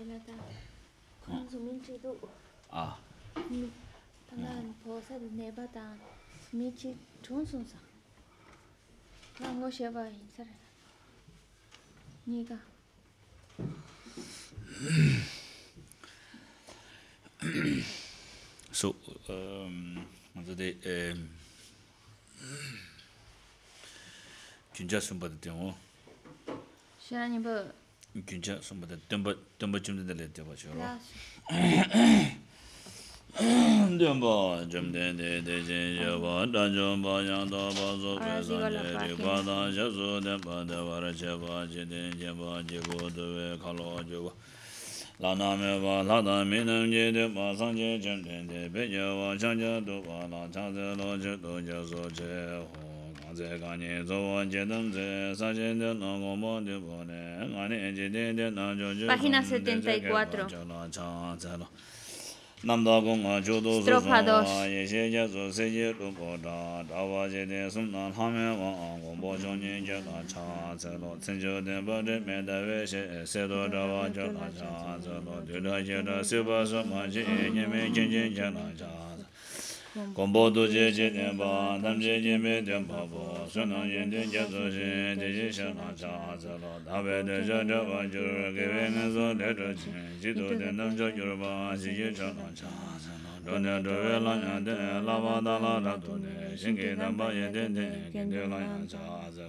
얘 나타. 콘소민치도. 아. 나는 버섯 내바다 미치 춘순사. 나뭐봐 인사래. 네가. 소음 먼저들 음 진짜 순버드 정도. 시라님버 kyun che sungpa te tempa chumde dele tepa choro hara shi tempa chumde dele teche jeba dan chumpa jangta pa supe sanje ripa dan shesu tempa dewa reche pa che sanje lo tse kanyi tsuwa chi kumbho je je tenpa, tam je je me tenpa po, sunan yen ten kya su shi, je je shen na cha ca lo, tabe de pa we ne su de chi, chi tu ten pa, si je na cha tu la la pa la tu ne, tam pa ten ten, la cha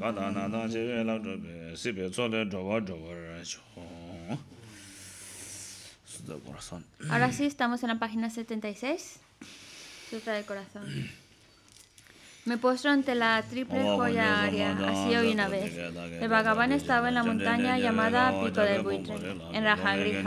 gātā nā na chē rē lāb chō pē, sī pē tsō lē chō bā chō bā rē chō. Sutra corazón. Ahora sí, estamos en la página 76. Sutra del corazón. Me postro ante la triple oh, joya área, así hoy una vez. El vagabundo estaba en la montaña llamada Pico del Buitre, en Rajagriha,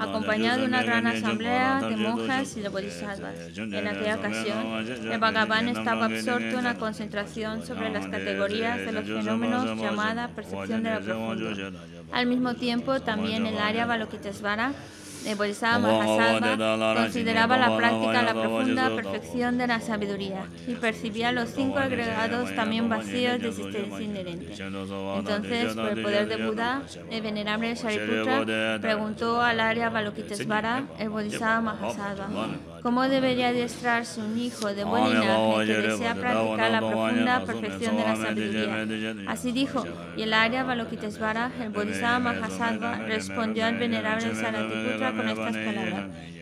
acompañado de una gran asamblea de monjas y de bodhisattvas. En aquella ocasión, el vagabundo estaba absorto en la concentración sobre las categorías de los fenómenos llamada percepción de la profunda. Al mismo tiempo, también el área Balokitesvara el Bodhisattva Mahasattva consideraba la práctica la profunda perfección de la sabiduría y percibía los cinco agregados también vacíos de existencia inherente. Entonces, por el poder de Buda, el venerable Shariputra preguntó al área Balokitesvara, el Bodhisattva Mahasattva. ¿Cómo debería adiestrarse un hijo de buen linaje que desea practicar la profunda perfección de la sabiduría? Así dijo, y el Arya Balokitesvara, el Bodhisattva Mahasattva, respondió al venerable Saratiputra con estas palabras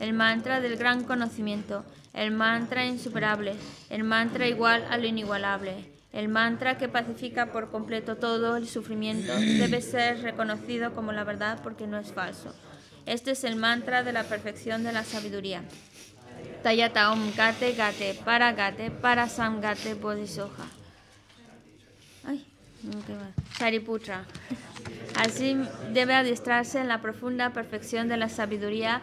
el mantra del gran conocimiento, el mantra insuperable, el mantra igual a lo inigualable. El mantra que pacifica por completo todo el sufrimiento debe ser reconocido como la verdad porque no es falso. Este es el mantra de la perfección de la sabiduría. Tayata Om Gate Gate Para Gate Para Sam Gate Bodhisoja. Ay, Sariputra. Así debe adiestrarse en la profunda perfección de la sabiduría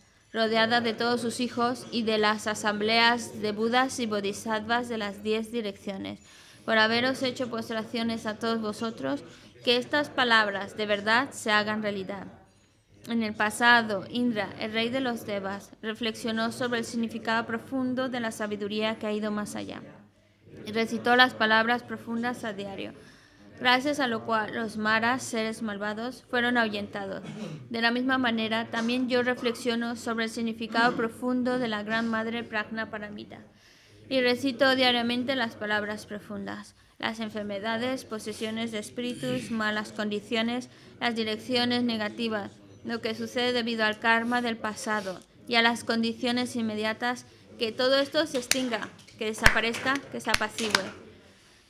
rodeada de todos sus hijos y de las asambleas de Budas y Bodhisattvas de las diez direcciones, por haberos hecho postraciones a todos vosotros, que estas palabras de verdad se hagan realidad. En el pasado, Indra, el rey de los Devas, reflexionó sobre el significado profundo de la sabiduría que ha ido más allá. Y recitó las palabras profundas a diario gracias a lo cual los maras, seres malvados, fueron ahuyentados. De la misma manera, también yo reflexiono sobre el significado profundo de la Gran Madre Pragna Paramita y recito diariamente las palabras profundas, las enfermedades, posesiones de espíritus, malas condiciones, las direcciones negativas, lo que sucede debido al karma del pasado y a las condiciones inmediatas, que todo esto se extinga, que desaparezca, que se apacigüe.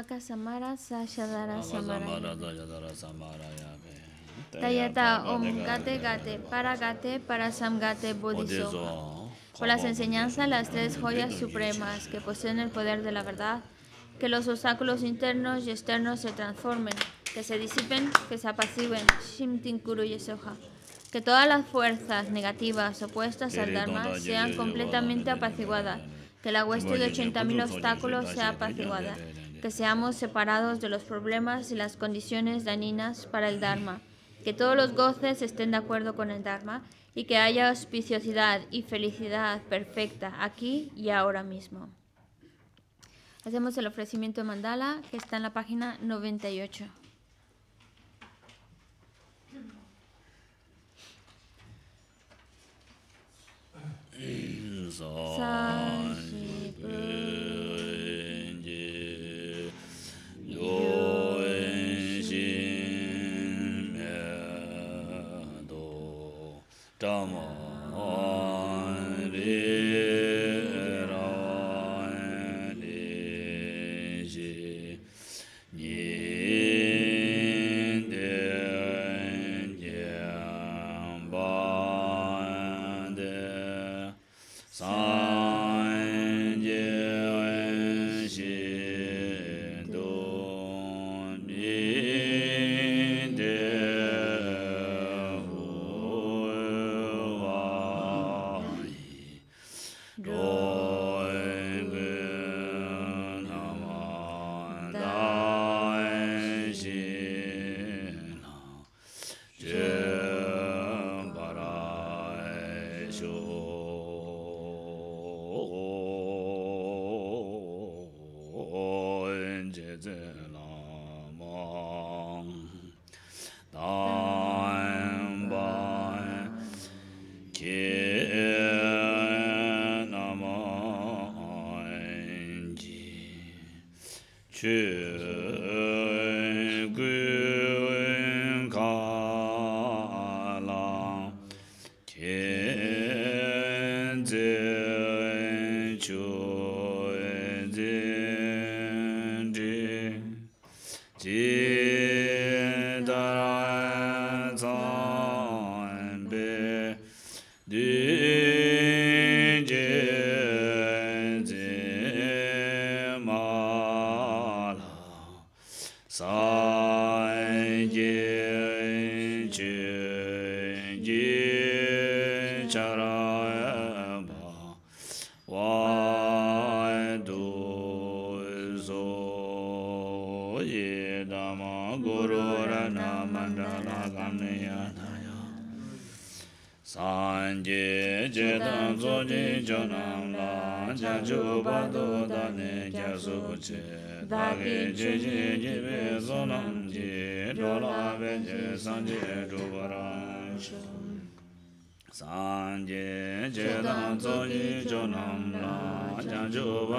Om Gate Gate Para Gate Para Bodhisattva. Por las enseñanzas, las eh, tres joyas supremas que poseen el poder de la verdad, que los obstáculos internos y externos se transformen, que se disipen, que se apaciguen. y Yesoha. Que todas las fuerzas negativas opuestas al Dharma sean completamente apaciguadas. Que la hueste de 80.000 obstáculos sea apaciguada que seamos separados de los problemas y las condiciones dañinas para el Dharma, que todos los goces estén de acuerdo con el Dharma y que haya auspiciosidad y felicidad perfecta aquí y ahora mismo. Hacemos el ofrecimiento de mandala que está en la página 98. དད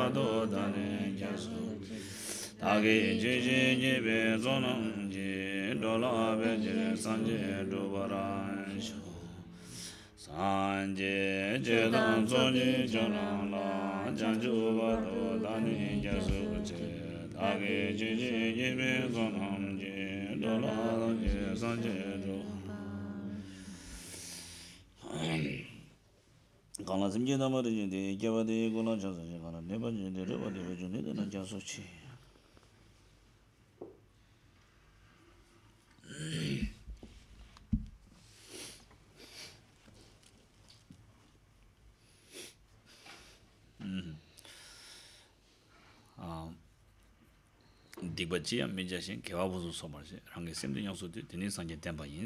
દોદાન કેસું તાગે જીજી જીબે સંગંજી ડોલો આબે જી સંજિ એટો બરાંશો સંજિ જદો સજી જનોના જંજુ વદોદાન કેસું તાગે જીજી જીબે સંગંજી ડોલો આબે kāngāsāṃ kētā mārī yin tē kēvā tē kūnā chāsāśā kārā nē pā chī yin tē rē pā tē pā chū nē nā sō chī chī sō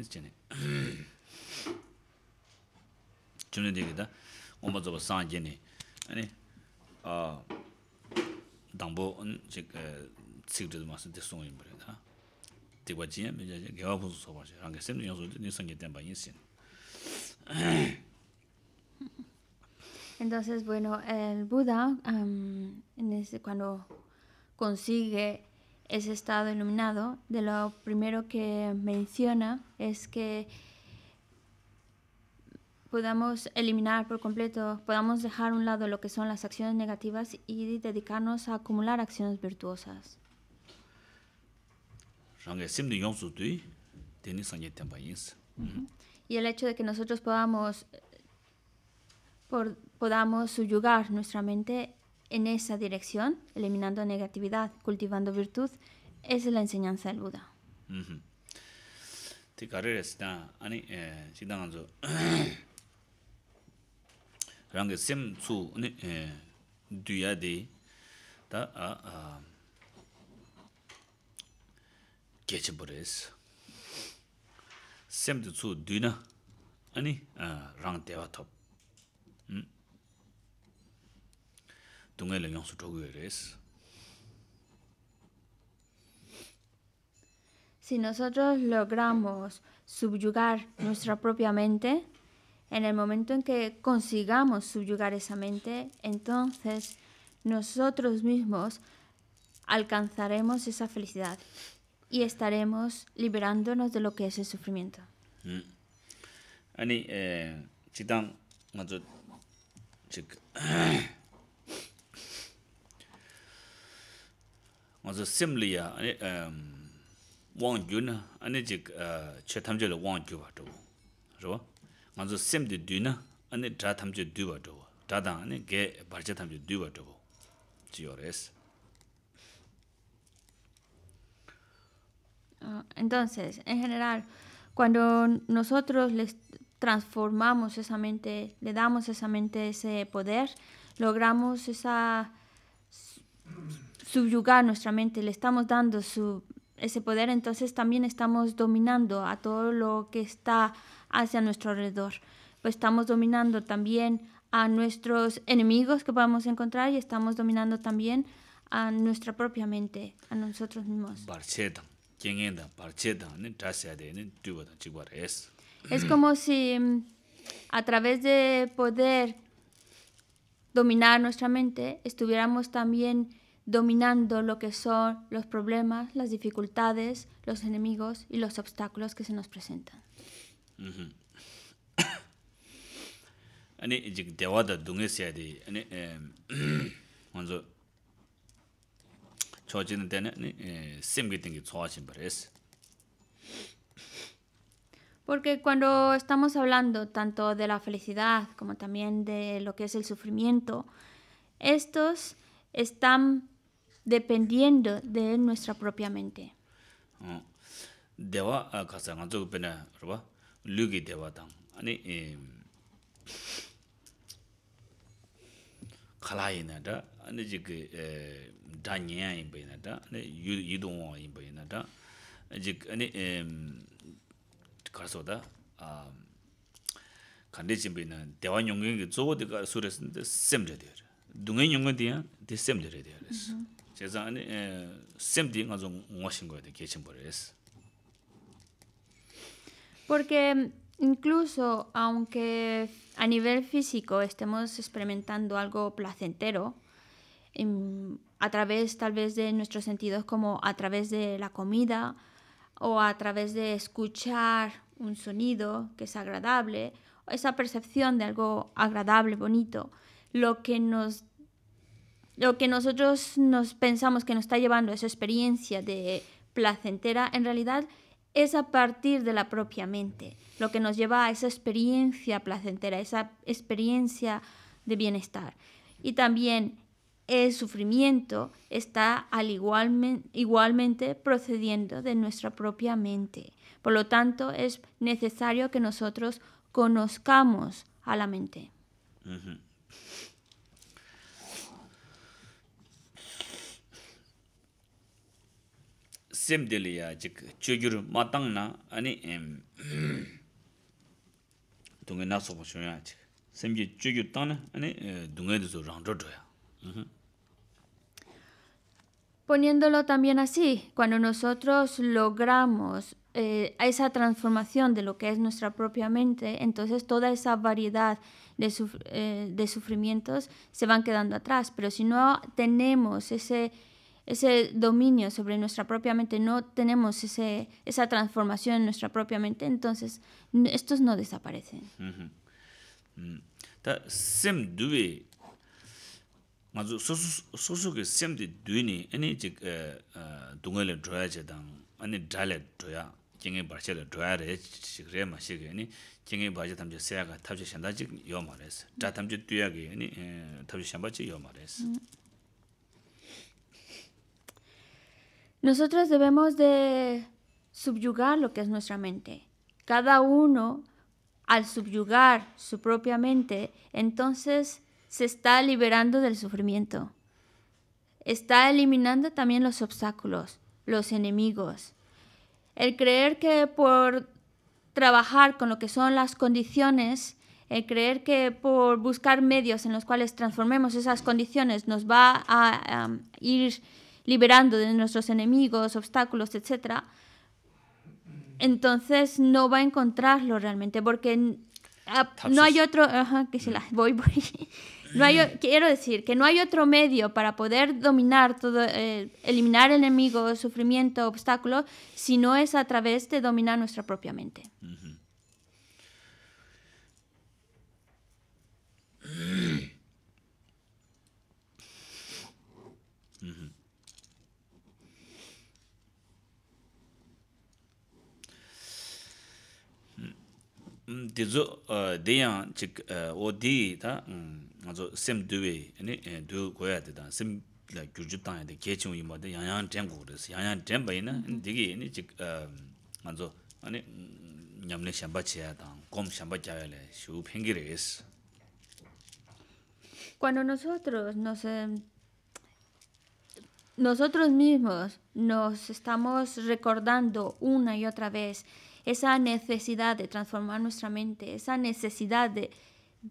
sō nē Entonces, bueno, el Buda, cuando consigue ese estado iluminado, de lo primero que menciona es que podamos eliminar por completo, podamos dejar a un lado lo que son las acciones negativas y dedicarnos a acumular acciones virtuosas. Y el hecho de que nosotros podamos, podamos subyugar nuestra mente en esa dirección, eliminando negatividad, cultivando virtud, es la enseñanza del Buda. rāngi sem tsū duya dī ta gechibu rēs sem tsū duy na 아니 rāng dewa top dungay la yongsu chogu rēs Si nosotros logramos subyugar nuestra propia mente, en el momento en que consigamos subyugar esa mente, entonces nosotros mismos alcanzaremos esa felicidad y estaremos liberándonos de lo que es el sufrimiento. Entonces, en general, cuando nosotros les transformamos esa mente, le damos esa mente ese poder, logramos esa subyugar nuestra mente, le estamos dando su ese poder, entonces también estamos dominando a todo lo que está hacia nuestro alrededor. Pues estamos dominando también a nuestros enemigos que podemos encontrar y estamos dominando también a nuestra propia mente, a nosotros mismos. Es como si a través de poder dominar nuestra mente estuviéramos también dominando lo que son los problemas, las dificultades, los enemigos y los obstáculos que se nos presentan. Porque cuando estamos hablando tanto de la felicidad como también de lo que es el sufrimiento, estos están dependiendo de nuestra propia mente. Dewa kasa nga zogu pena rwa, lugi dewa tang. Ani, kalaayi na da, ani jiga danyaya inba na da, ani yudungwa inba ina da, jiga, ani, kaso da, kandis dewa nyongi nga zogu dika semja dhiyara. Dungi nyongi Porque incluso aunque a nivel físico estemos experimentando algo placentero em, a través tal vez de nuestros sentidos como a través de la comida o a través de escuchar un sonido que es agradable, esa percepción de algo agradable, bonito, lo que nos lo que nosotros nos pensamos que nos está llevando esa experiencia de placentera, en realidad es a partir de la propia mente, lo que nos lleva a esa experiencia placentera, esa experiencia de bienestar. Y también el sufrimiento está al igualmente procediendo de nuestra propia mente. Por lo tanto, es necesario que nosotros conozcamos a la mente. Em, Poniéndolo también así, cuando nosotros logramos eh, esa transformación de lo que es nuestra propia mente, entonces toda esa variedad de eh, sufrimientos se van quedando atrás. Pero si no tenemos ese, ese dominio sobre nuestra propia mente, no tenemos ese, esa transformación en nuestra propia mente, entonces estos no desaparecen. Mm. Ta sem duwe, mazu sosu ke sem di duwe ni, ane chik eh, eh, dunga le dhruya che dang, ane dha le dhruya, jengi barsha le dhruya re, shik re ma shik, ane jengi barsha tamche seya ka tabche shanda chik yo ma res, dha tamche duya ke, ane eh, tabche shamba chik yo ma res. Nosotros debemos de subyugar lo que es nuestra mente. Cada uno, al subyugar su propia mente, entonces se está liberando del sufrimiento. Está eliminando también los obstáculos, los enemigos. El creer que por trabajar con lo que son las condiciones, el creer que por buscar medios en los cuales transformemos esas condiciones nos va a ir liberando de nuestros enemigos, obstáculos, etc., entonces no va a encontrarlo realmente, porque ah, no hay otro... No quiero decir que no hay otro medio para poder dominar todo, eh, eliminar enemigos, sufrimiento, obstáculos, si no es a través de dominar nuestra propia mente. dizu deyan chik o dii ta anzo sem duwe duwe goya dida sem la tanya de kechung ima de yang yang ten kukuris yang yang ten bayi na digi ini chik anzo nyamne shamba chaya tang kom shamba chaya cuando nosotros nos em, nosotros mismos nos estamos recordando una y otra vez esa necesidad de transformar nuestra mente, esa necesidad de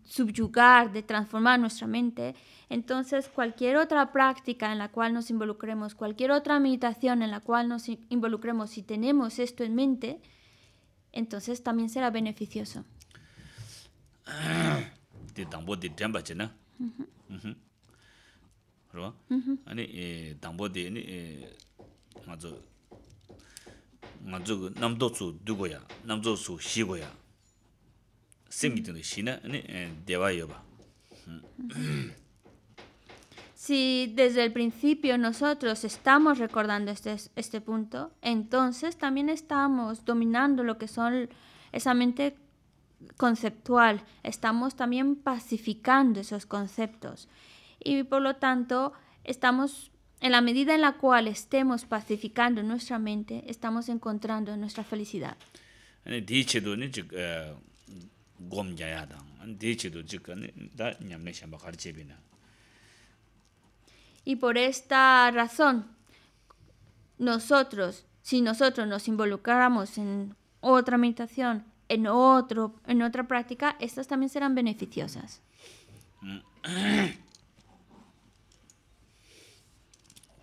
subyugar, de transformar nuestra mente, entonces cualquier otra práctica en la cual nos involucremos, cualquier otra meditación en la cual nos involucremos, si tenemos esto en mente, entonces también será beneficioso. Si desde el principio nosotros estamos recordando este, este punto, entonces también estamos dominando lo que son esa mente conceptual, estamos también pacificando esos conceptos y por lo tanto estamos en la medida en la cual estemos pacificando nuestra mente, estamos encontrando nuestra felicidad. Y por esta razón, nosotros, si nosotros nos involucramos en otra meditación, en, otro, en otra práctica, estas también serán beneficiosas. Mm.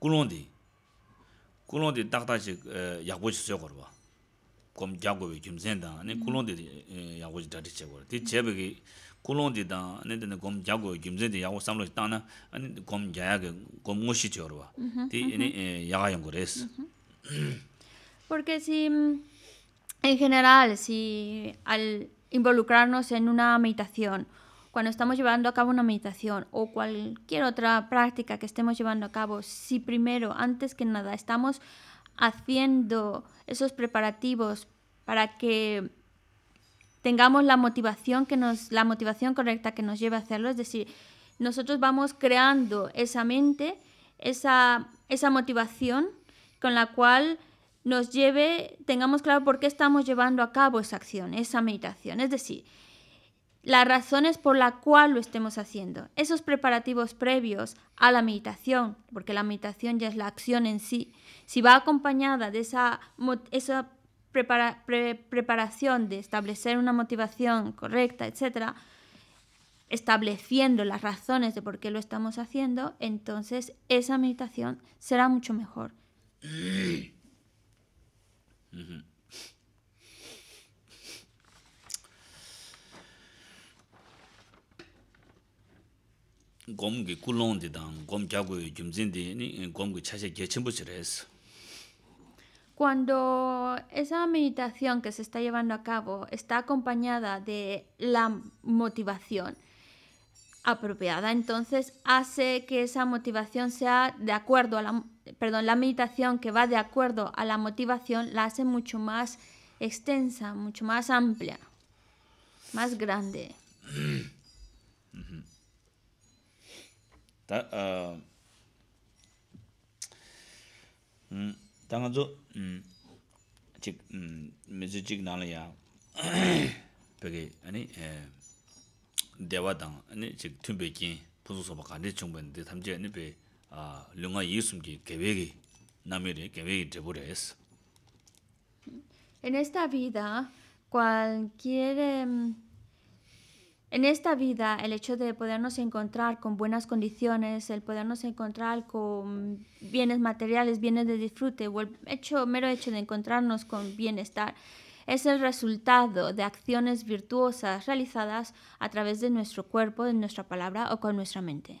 kulonde kulonde dagta je yagoj je goro gom jago ge jimzenda ne kulonde mhm, ti jebe gi kulonde da ne den gom jago ge jimzende yago samlo da na gom jage gom goshi ti ne yagay ngorese mhm. porque si en general si al involucrarnos en una meditación cuando estamos llevando a cabo una meditación o cualquier otra práctica que estemos llevando a cabo, si primero, antes que nada, estamos haciendo esos preparativos para que tengamos la motivación que nos la motivación correcta que nos lleve a hacerlo, es decir, nosotros vamos creando esa mente, esa esa motivación con la cual nos lleve, tengamos claro por qué estamos llevando a cabo esa acción, esa meditación, es decir, las razones por la cual lo estemos haciendo, esos preparativos previos a la meditación, porque la meditación ya es la acción en sí, si va acompañada de esa, esa preparación de establecer una motivación correcta, etc., estableciendo las razones de por qué lo estamos haciendo, entonces esa meditación será mucho mejor. Eh, Cuando esa meditación que se está llevando a cabo está acompañada de la motivación apropiada, entonces hace que esa motivación sea de acuerdo a la perdón, la meditación que va de acuerdo a la motivación la hace mucho más extensa, mucho más amplia, más grande. 다어음 당한 주음 지금 지금 나려 아니 에 대와당 아니 지금 툼베기 부조서바가 네 담지 아 계획이 계획이 En esta vida, el hecho de podernos encontrar con buenas condiciones, el podernos encontrar con bienes materiales, bienes de disfrute, o el hecho, mero hecho de encontrarnos con bienestar, es el resultado de acciones virtuosas realizadas a través de nuestro cuerpo, de nuestra palabra o con nuestra mente.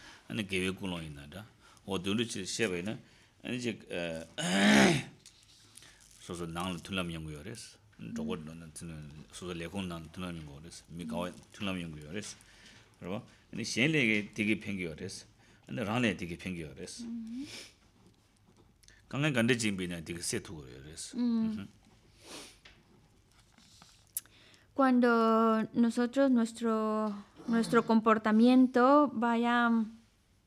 ane gewe kulon ina da o dhulu chi shepa ina ane eh, chi soso nangla tunlam yungu yo res dhokot nana tunlam soso lekhon nana tunlam yungu yo res mi kawa tunlam yungu yo res raba ane shen lege digi pengi yo res ane rang lege digi cuando nosotros nuestro nuestro comportamiento vaya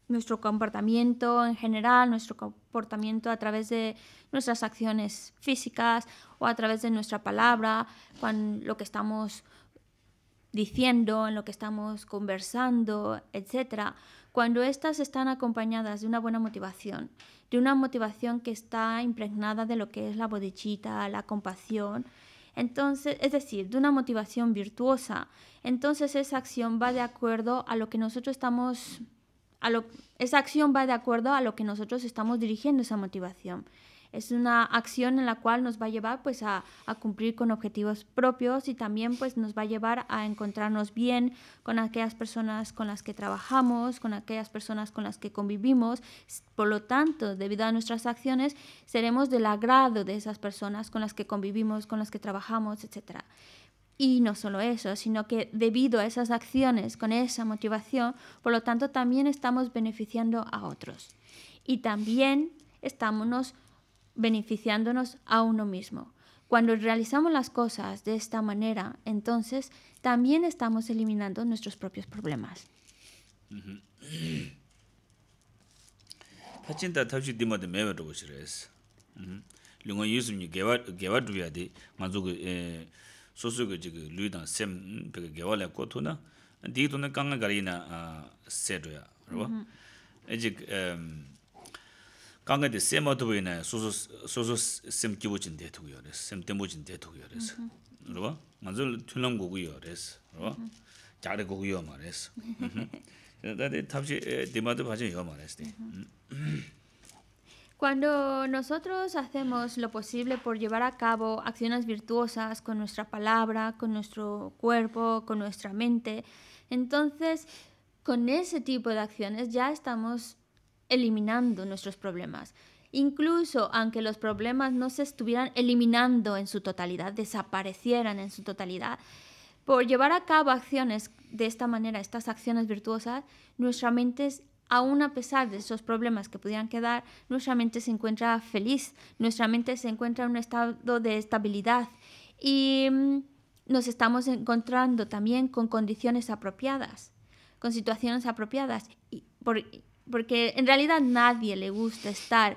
nuestro comportamiento en general, nuestro comportamiento a través de nuestras acciones físicas o a través de nuestra palabra, con lo que estamos diciendo, en lo que estamos conversando, etc. Cuando estas están acompañadas de una buena motivación, de una motivación que está impregnada de lo que es la bodichita, la compasión, entonces, es decir, de una motivación virtuosa, entonces esa acción va de acuerdo a lo que nosotros estamos esa acción va de acuerdo a lo que nosotros estamos dirigiendo esa motivación. Es una acción en la cual nos va a llevar pues a, cumplir con objetivos propios y también pues nos va a llevar a encontrarnos bien con aquellas personas con las que trabajamos, con aquellas personas con las que convivimos. Por lo tanto, debido a nuestras acciones, seremos del agrado de esas personas con las que convivimos, con las que trabajamos, etcétera. Y no solo eso, sino que debido a esas acciones, con esa motivación, por lo tanto también estamos beneficiando a otros. Y también estamos beneficiándonos a uno mismo. Cuando realizamos las cosas de esta manera, entonces también estamos eliminando nuestros propios problemas. 소소그 지그 류다 셈 베게 개월에 고토나 디토네 강가 가리나 세드야 그죠 에지 음 강가데 세모도 보이나 소소 소소 셈 기보진 대토고요 셈 대모진 대토고요 그래서 그죠 먼저 튀는 거고요 그래서 그죠 자르 거고요 말했어 나들이 답시 디마도 봐줘요 말했어 Cuando nosotros hacemos lo posible por llevar a cabo acciones virtuosas con nuestra palabra, con nuestro cuerpo, con nuestra mente, entonces con ese tipo de acciones ya estamos eliminando nuestros problemas. Incluso aunque los problemas no se estuvieran eliminando en su totalidad, desaparecieran en su totalidad, por llevar a cabo acciones de esta manera, estas acciones virtuosas, nuestra mente es aún a pesar de esos problemas que pudieran quedar, nuestra mente se encuentra feliz, nuestra mente se encuentra en un estado de estabilidad y mm, nos estamos encontrando también con condiciones apropiadas, con situaciones apropiadas, porque en realidad nadie le gusta estar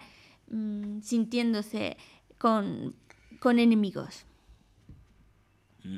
mm, sintiéndose con, con enemigos. Mm.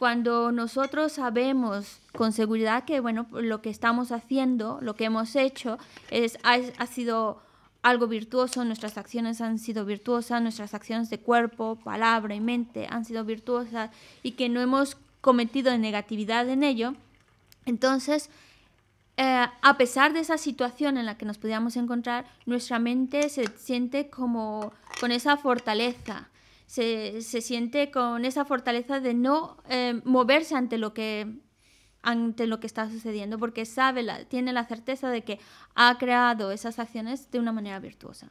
cuando nosotros sabemos con seguridad que lo que estamos haciendo, lo que hemos hecho, ha, sido algo virtuoso, nuestras acciones han sido virtuosas, nuestras acciones de cuerpo, palabra y mente han sido virtuosas y que no hemos cometido negatividad en ello, entonces, eh, a pesar de esa situación en la que nos podíamos encontrar, nuestra mente se siente como con esa fortaleza, se, siente con esa fortaleza de no eh, moverse ante lo que ante lo que está sucediendo, porque sabe, la, tiene la certeza de que ha creado esas acciones de una manera virtuosa.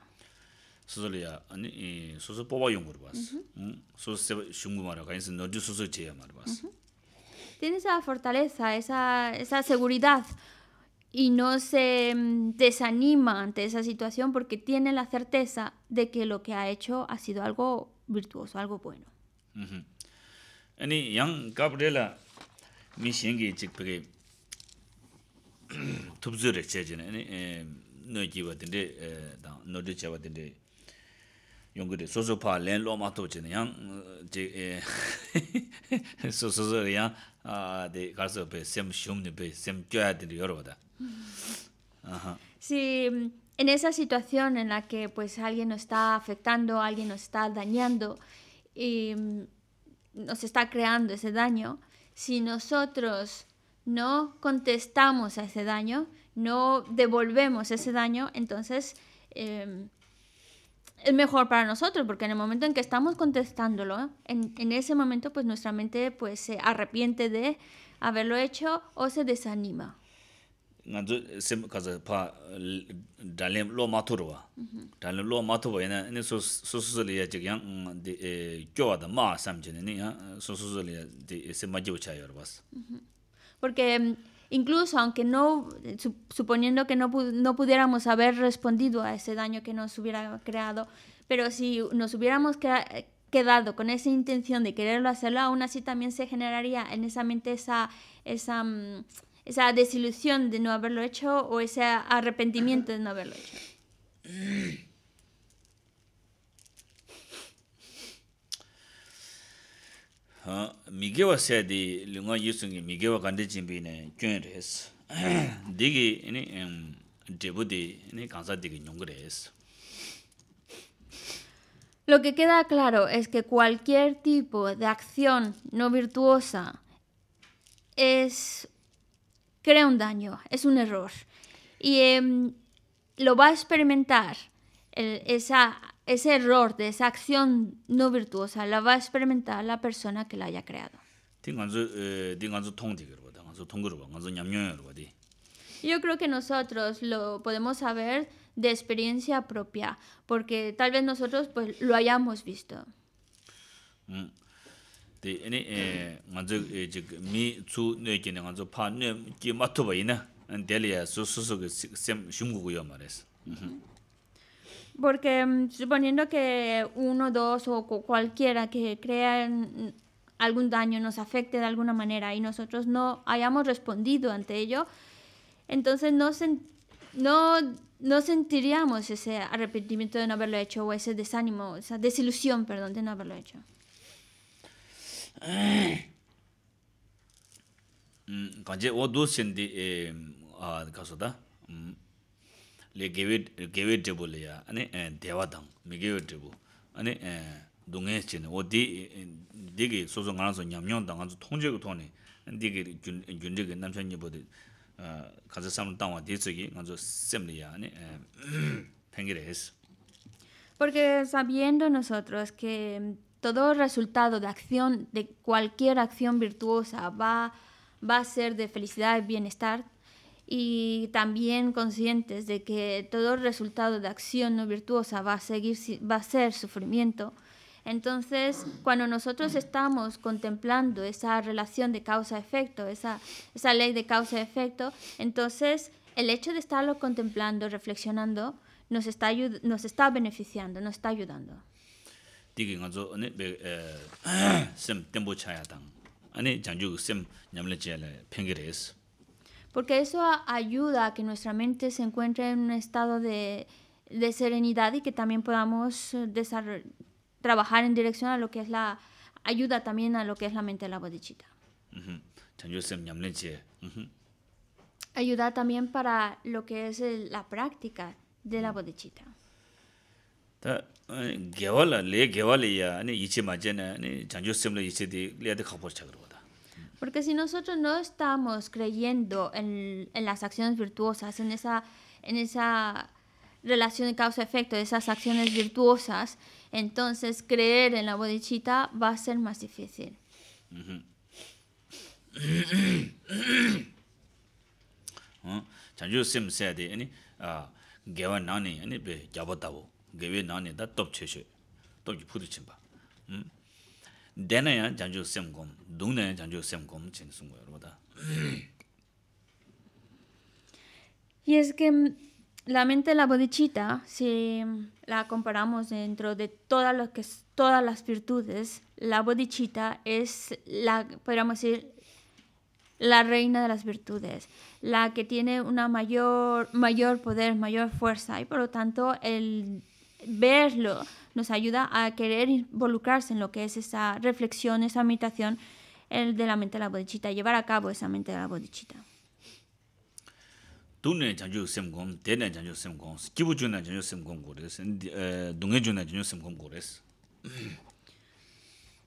Tiene esa fortaleza, esa esa seguridad y no se mm, desanima ante esa situación porque tiene la certeza de que lo que ha hecho ha sido algo virtuoso algo bueno mm-hmm. ani yang gabriela mi singi chipri tubzur chejene ani eh, no jiwa eh, de de no de chewa de de yong de sozo pa len lo ma to yang eh, je sozo sozo ya de gaso pe sem shum ne pe sem kyo ya de yoro da mm-hmm. aha si en esa situación en la que pues alguien nos está afectando, alguien nos está dañando y mm, nos está creando ese daño, si nosotros no contestamos a ese daño, no devolvemos ese daño, entonces em, es mejor para nosotros, porque en el momento en que estamos contestándolo, en, ese momento pues nuestra mente pues se arrepiente de haberlo hecho o se desanima porque incluso aunque no suponiendo que no no pudiéramos haber respondido a ese daño que nos hubiera creado pero si nos hubiéramos quedado con esa intención de quererlo hacerlo aún así también se generaría en esa mente esa esa esa desilusión de no haberlo hecho o ese arrepentimiento de no haberlo hecho. Lo que queda claro es que cualquier tipo de acción no virtuosa es crea un daño, es un error. Y em, lo va a experimentar, esa, ese error de esa acción no virtuosa, la va a experimentar la persona que la haya creado. Yo creo que nosotros lo podemos saber de experiencia propia, porque tal vez nosotros pues, lo hayamos visto. Porque mm, suponiendo que uno, dos o cualquiera que crea algún daño nos afecte de alguna manera y nosotros no hayamos respondido ante ello, entonces no, no, no sentiríamos ese arrepentimiento de no haberlo hecho o ese desánimo, esa desilusión, perdón, de no haberlo hecho. 간제 오두 신디 에 가서다 le gewet gewet de 아니 ane dewa dam 아니 gewet de bo ane dungen chen o di di ge so so ngana so nyam nyon dang zu thong je ge porque sabiendo nosotros que todo resultado de acción, de cualquier acción virtuosa, va, a ser de felicidad y bienestar. Y también conscientes de que todo resultado de acción no virtuosa va a, seguir, va a ser sufrimiento. Entonces, cuando nosotros estamos contemplando esa relación de causa-efecto, esa, ley de causa-efecto, entonces el hecho de estarlo contemplando, reflexionando, nos está beneficiando, nos está ayudando porque eso ayuda a que nuestra mente se encuentre en un estado de, serenidad y que también podamos eh, trabajar en dirección a lo que es la ayuda también a lo que es la mente de la bodichita. ayuda también para lo que es la práctica de la bodichita porque si nosotros no estamos creyendo en, las acciones virtuosas, en esa, en esa relación causa-efecto, de esas acciones virtuosas, entonces creer en la bodichita va a ser más difícil. Y es que mm, la mente la bodichita, si mm, la comparamos dentro de todas, lo que, todas las virtudes, la bodichita es la, podríamos decir, la reina de las virtudes, la que tiene una mayor, mayor poder, mayor fuerza y por lo tanto el verlo, nos ayuda a querer involucrarse en lo que es esa reflexión, esa meditación el de la mente de la bodichita, llevar a cabo esa mente de la bodichita. Eh,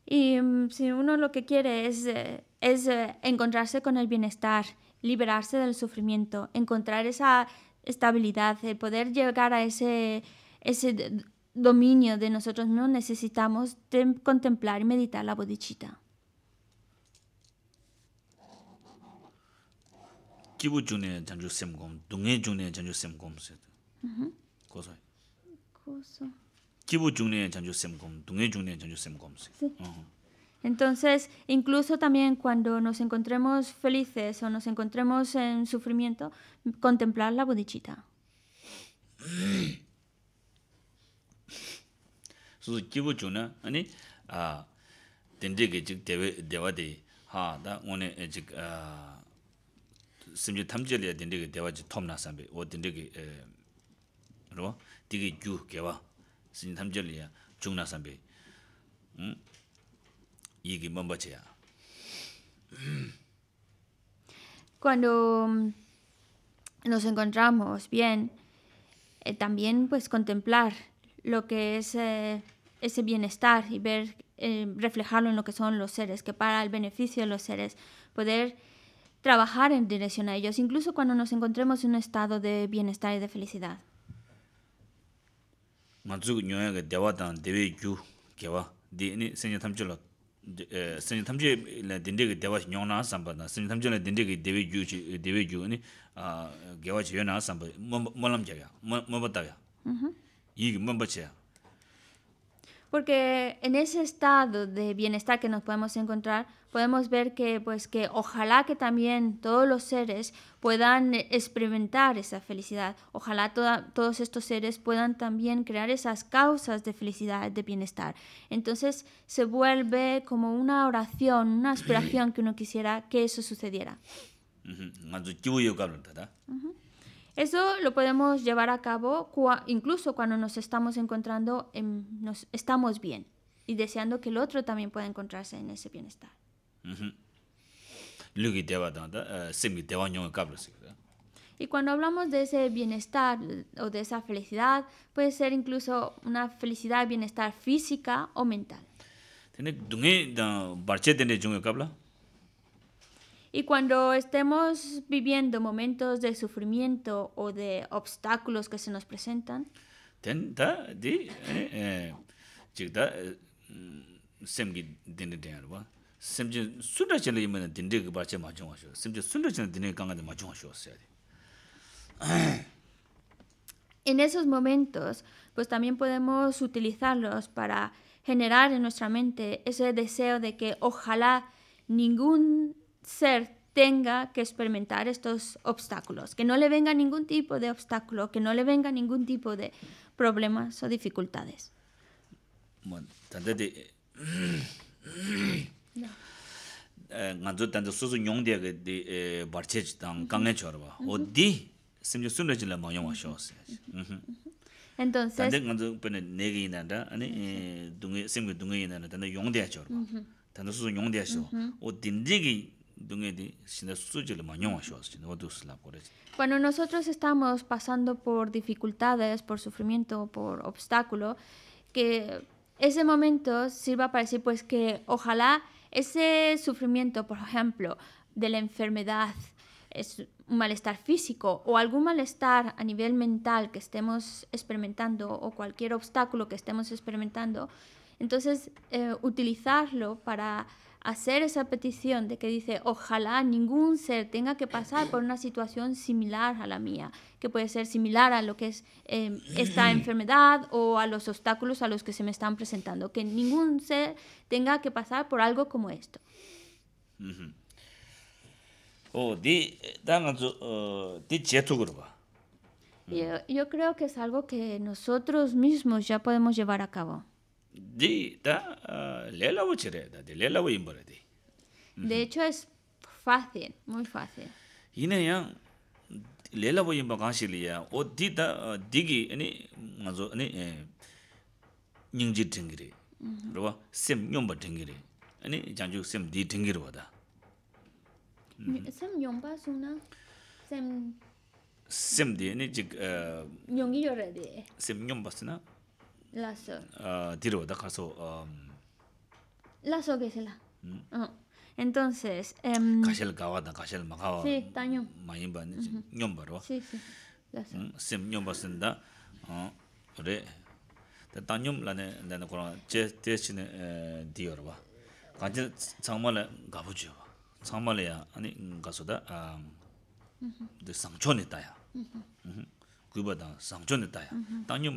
y mm, si uno lo que quiere es, eh, es eh, encontrarse con el bienestar, liberarse del sufrimiento, encontrar esa estabilidad, poder llegar a ese ese dominio de nosotros no necesitamos contemplar y meditar la bodichita. Entonces, incluso también cuando nos encontremos felices o nos encontremos en sufrimiento, contemplar la bodichita. 수 기부 주나 아니 아 된대게 즉 대외 대화대 하다 오늘 아 심지 탐지려 된대게 대와지 톰나삼베 오 된대게 로 되게 주 개와 심지 탐지려 중나삼베 음 이게 뭔바지야 cuando nos encontramos bien eh, también pues contemplar lo que es eh, ese bienestar y ver, eh, reflejarlo en lo que son los seres, que para el beneficio de los seres, poder trabajar en dirección a ellos, incluso cuando nos encontremos en un estado de bienestar y de felicidad porque en ese estado de bienestar que nos podemos encontrar, podemos ver que, pues, que ojalá que también todos los seres puedan experimentar esa felicidad, ojalá todos estos seres puedan también crear esas causas de felicidad, de bienestar. Entonces se vuelve como una oración, una aspiración que uno quisiera que eso sucediera. Eso lo podemos llevar a cabo incluso cuando nos estamos encontrando, en, nos estamos bien y deseando que el otro también pueda encontrarse en ese bienestar. Eh, y cuando hablamos de ese bienestar o de esa felicidad, puede ser incluso una felicidad, bienestar física o mental. Y cuando estemos viviendo momentos de sufrimiento o de obstáculos que se nos presentan, en esos momentos, pues también podemos utilizarlos para generar en nuestra mente ese deseo de que ojalá ningún ser tenga que experimentar estos obstáculos, que no le venga ningún tipo de obstáculo, que no le venga ningún tipo de problemas o dificultades. entonces cuando nosotros estamos pasando por dificultades, por sufrimiento, por obstáculo, que ese momento sirva para decir pues que ojalá ese sufrimiento, por ejemplo, de la enfermedad, es un malestar físico o algún malestar a nivel mental que estemos experimentando o cualquier obstáculo que estemos experimentando, entonces eh, utilizarlo para hacer esa petición de que dice, ojalá ningún ser tenga que pasar por una situación similar a la mía, que puede ser similar a lo que es esta enfermedad o a los obstáculos a los que se me están presentando, que ningún ser tenga que pasar por algo como esto. yo creo que es algo que nosotros mismos ya podemos llevar a cabo. দি দা লেলেব চি রে দা দি লেলেব ইম বরে দি দেচো এস ফাসেল মুই ফাসেল ই নেয়া লেলেব ইম ব গাসি লিয়া ও দি দা দিগি এনি মা জো এনি নিং জি থিং গিরে রুবা সিম ইয়ম ব থিং গিরে এনি জানজু সিম দি থিং গিরে ওয়া দা সিম ইয়ম বাসুনা সিম 라서 어 디르보다 가서 어 라서 계실라 응. 응. 엔톤세 음 가실 가와다 가실마 가와. 7년. 마임반 뇽바로. 시 시. 라서. 음 7년바 어 올해. 7년 날에 내는 코로나 제 테스트는 에 디오르바. 간 정말 가보죠. 정말이야. 아니 가서다. 음. 음. 더 상촌했다야. 음. 음. 그보다 상촌했다야. 7년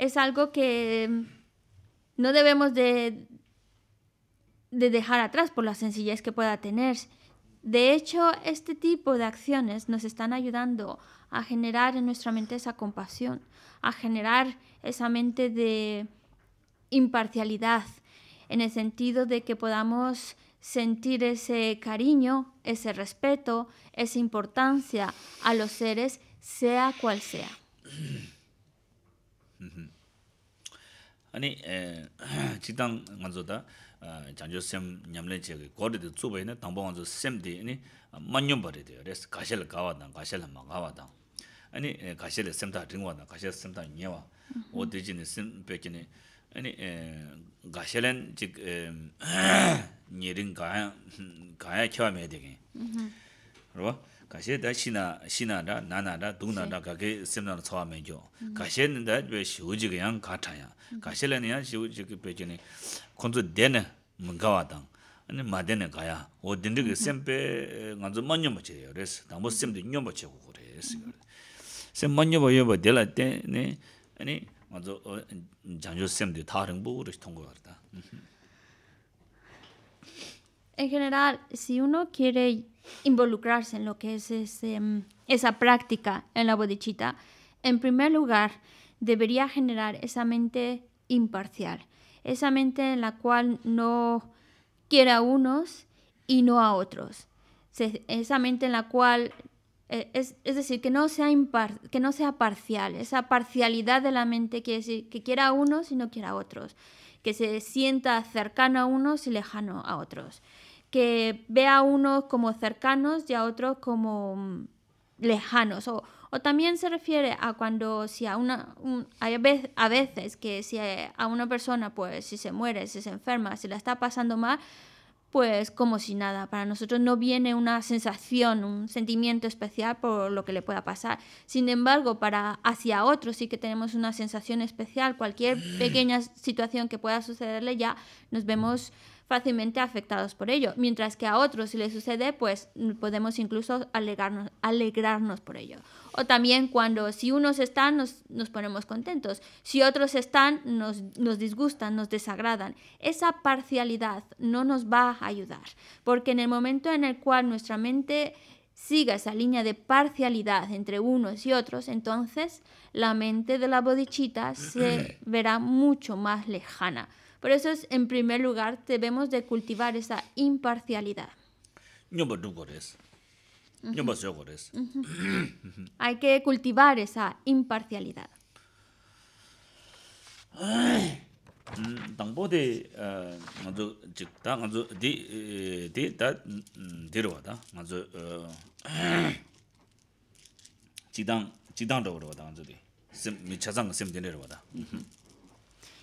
es algo que em, no debemos de, de dejar atrás por la sencillez que pueda tener. De hecho, este tipo de acciones nos están ayudando a generar en nuestra mente esa compasión, a generar esa mente de imparcialidad, en el sentido de que podamos sentir ese cariño, ese respeto, esa importancia a los seres, sea cual sea. 아니 에 지당 먼저다 장조쌤 냠레 지역에 거리도 좁아 있네 당보 먼저 쌤디 아니 만년 버려 돼요 그래서 가실 가와다 가실 한번 가와다 아니 가실 쌤다 등와다 가실 쌤다 녀와 어디지는 쌤 백기는 아니 에 가실은 즉 니른 가야 가야 켜야 매되게 그러고 Ka xe da xina, 가게 da, nana da, 왜 da, ga xe sem nara tsuwa me jo. Ka xe da xe ujige yang katha yang. Ka xe lan yang xe ujige peche ne. Khunzu dene mungawa dang. Ma dene kaya. O dene de xe sem pe nganzo ma che che Sem janjo En general, si uno quiere involucrarse en lo que es mm, esa práctica en la bodichita, en primer lugar, debería generar esa mente imparcial, esa mente en la cual no quiere a unos y no a otros, esa mente en la cual, e, es, decir, que no, sea que no sea parcial, esa parcialidad de la mente quiere que quiera a unos y no quiera a otros, que se sienta cercano a unos y lejano a otros que ve a unos como cercanos y a otros como mm, lejanos. O, o también se refiere a cuando si a una veces, a veces que si a una persona pues si se muere, si se enferma, si la está pasando mal, pues como si nada. Para nosotros no viene una sensación, un sentimiento especial por lo que le pueda pasar. Sin embargo, para hacia otros sí que tenemos una sensación especial. Cualquier pequeña situación que pueda sucederle ya nos vemos fácilmente afectados por ello, mientras que a otros si les sucede, pues podemos incluso alegrarnos, por ello. O también cuando si unos están, nos, ponemos contentos, si otros están, nos, nos disgustan, nos desagradan. Esa parcialidad no nos va a ayudar, porque en el momento en el cual nuestra mente siga esa línea de parcialidad entre unos y otros, entonces la mente de la bodichita se verá mucho más lejana. Por eso, en primer lugar, debemos de cultivar esa imparcialidad. Hay que cultivar esa imparcialidad.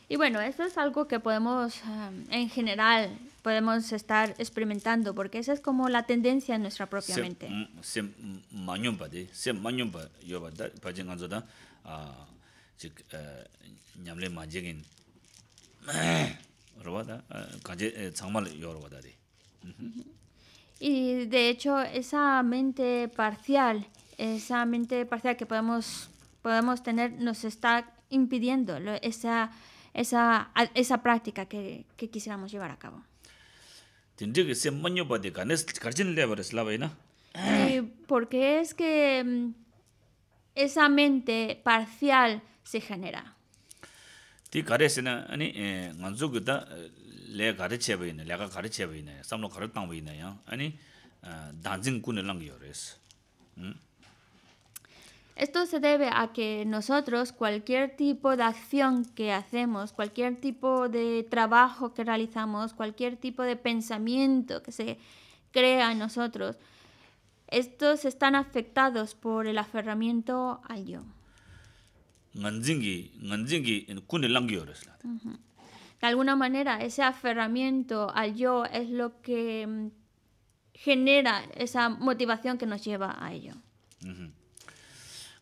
Y bueno, eso es algo que podemos, em, en general, podemos estar experimentando, porque esa es como la tendencia en nuestra propia mente. Y de hecho, esa mente parcial, esa mente parcial que podemos, podemos tener, nos está impidiendo esa esa, esa práctica que, que quisiéramos llevar a cabo. la eh, ¿Por qué es que mm, esa mente parcial se genera? Ti karesena ani eh, nganzu guda eh, le gareche bayina, lega gareche bayina, samlo gare tang bayina ya, ani danzin kune lang yores. Esto se debe a que nosotros cualquier tipo de acción que hacemos, cualquier tipo de trabajo que realizamos, cualquier tipo de pensamiento que se crea en nosotros, estos están afectados por el aferramiento al yo. De alguna manera, ese aferramiento al yo es lo que mm, genera esa motivación que nos lleva a ello.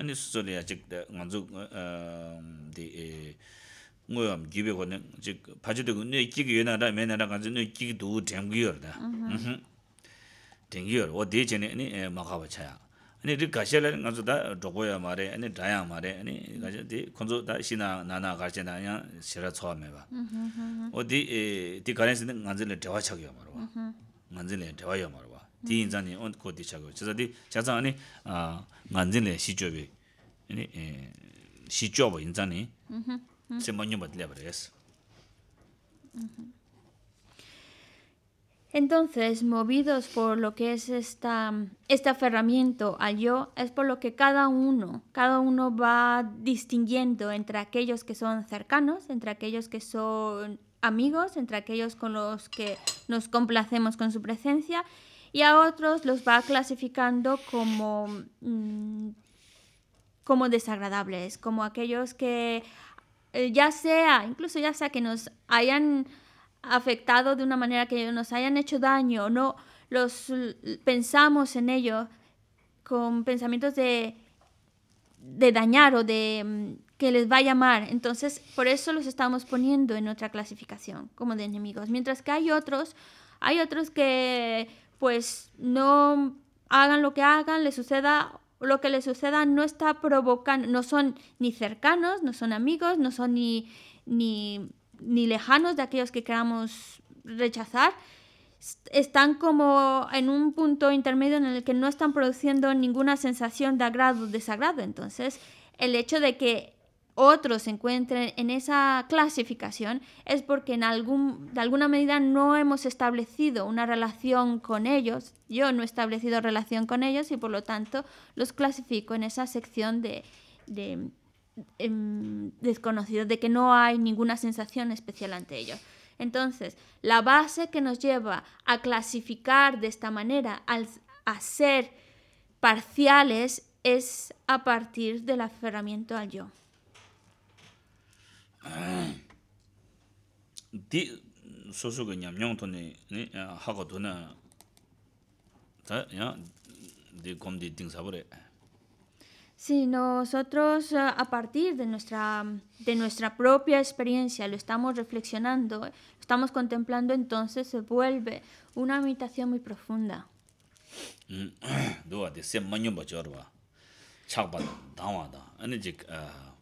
아니 수절이야 즉 먼저 어디 뭐야 집에 거는 즉 바지도 근데 끼기 연하다 매나라 가지고 너 끼기도 댕기어다 음음 댕기어 어디 전에 아니 마가바차야 아니 그 가실 가서 다 덕어야 마레 아니 다야 마레 아니 가서 디 건조 다 신나 나나 가진다야 싫어 처음에 봐 음음 어디 디 가는 신 간절에 대화 척이야 말어 봐 음음 간절에 대화야 말어 봐 Entonces, movidos por lo que es esta, este aferramiento al yo, es por lo que cada uno, cada uno va distinguiendo entre aquellos que son cercanos, entre aquellos que son amigos, entre aquellos con los que nos complacemos con su presencia y a otros los va clasificando como, mm, como desagradables, como aquellos que eh, ya sea, incluso ya sea que nos hayan afectado de una manera que nos hayan hecho daño, o no los pensamos en ello con pensamientos de, de dañar o de mm, que les va a llamar. Entonces, por eso los estamos poniendo en otra clasificación, como de enemigos. Mientras que hay otros, hay otros que pues no hagan lo que hagan, le suceda lo que le suceda no está provocando, no son ni cercanos, no son amigos, no son ni, ni, ni lejanos de aquellos que queramos rechazar, están como en un punto intermedio en el que no están produciendo ninguna sensación de agrado o desagrado. Entonces, el hecho de que otros se encuentren en esa clasificación es porque en algún, de alguna medida no hemos establecido una relación con ellos, yo no he establecido relación con ellos y por lo tanto los clasifico en esa sección de, de, em, desconocidos, de que no hay ninguna sensación especial ante ellos. Entonces, la base que nos lleva a clasificar de esta manera, a ser parciales, es a partir del aferramiento al yo. Si ah. nosotros eh, a partir de nuestra, de nuestra propia experiencia lo estamos reflexionando, eh, lo estamos contemplando, entonces se vuelve una meditación muy profunda. Mm, ah, Dua de dawa da, ah,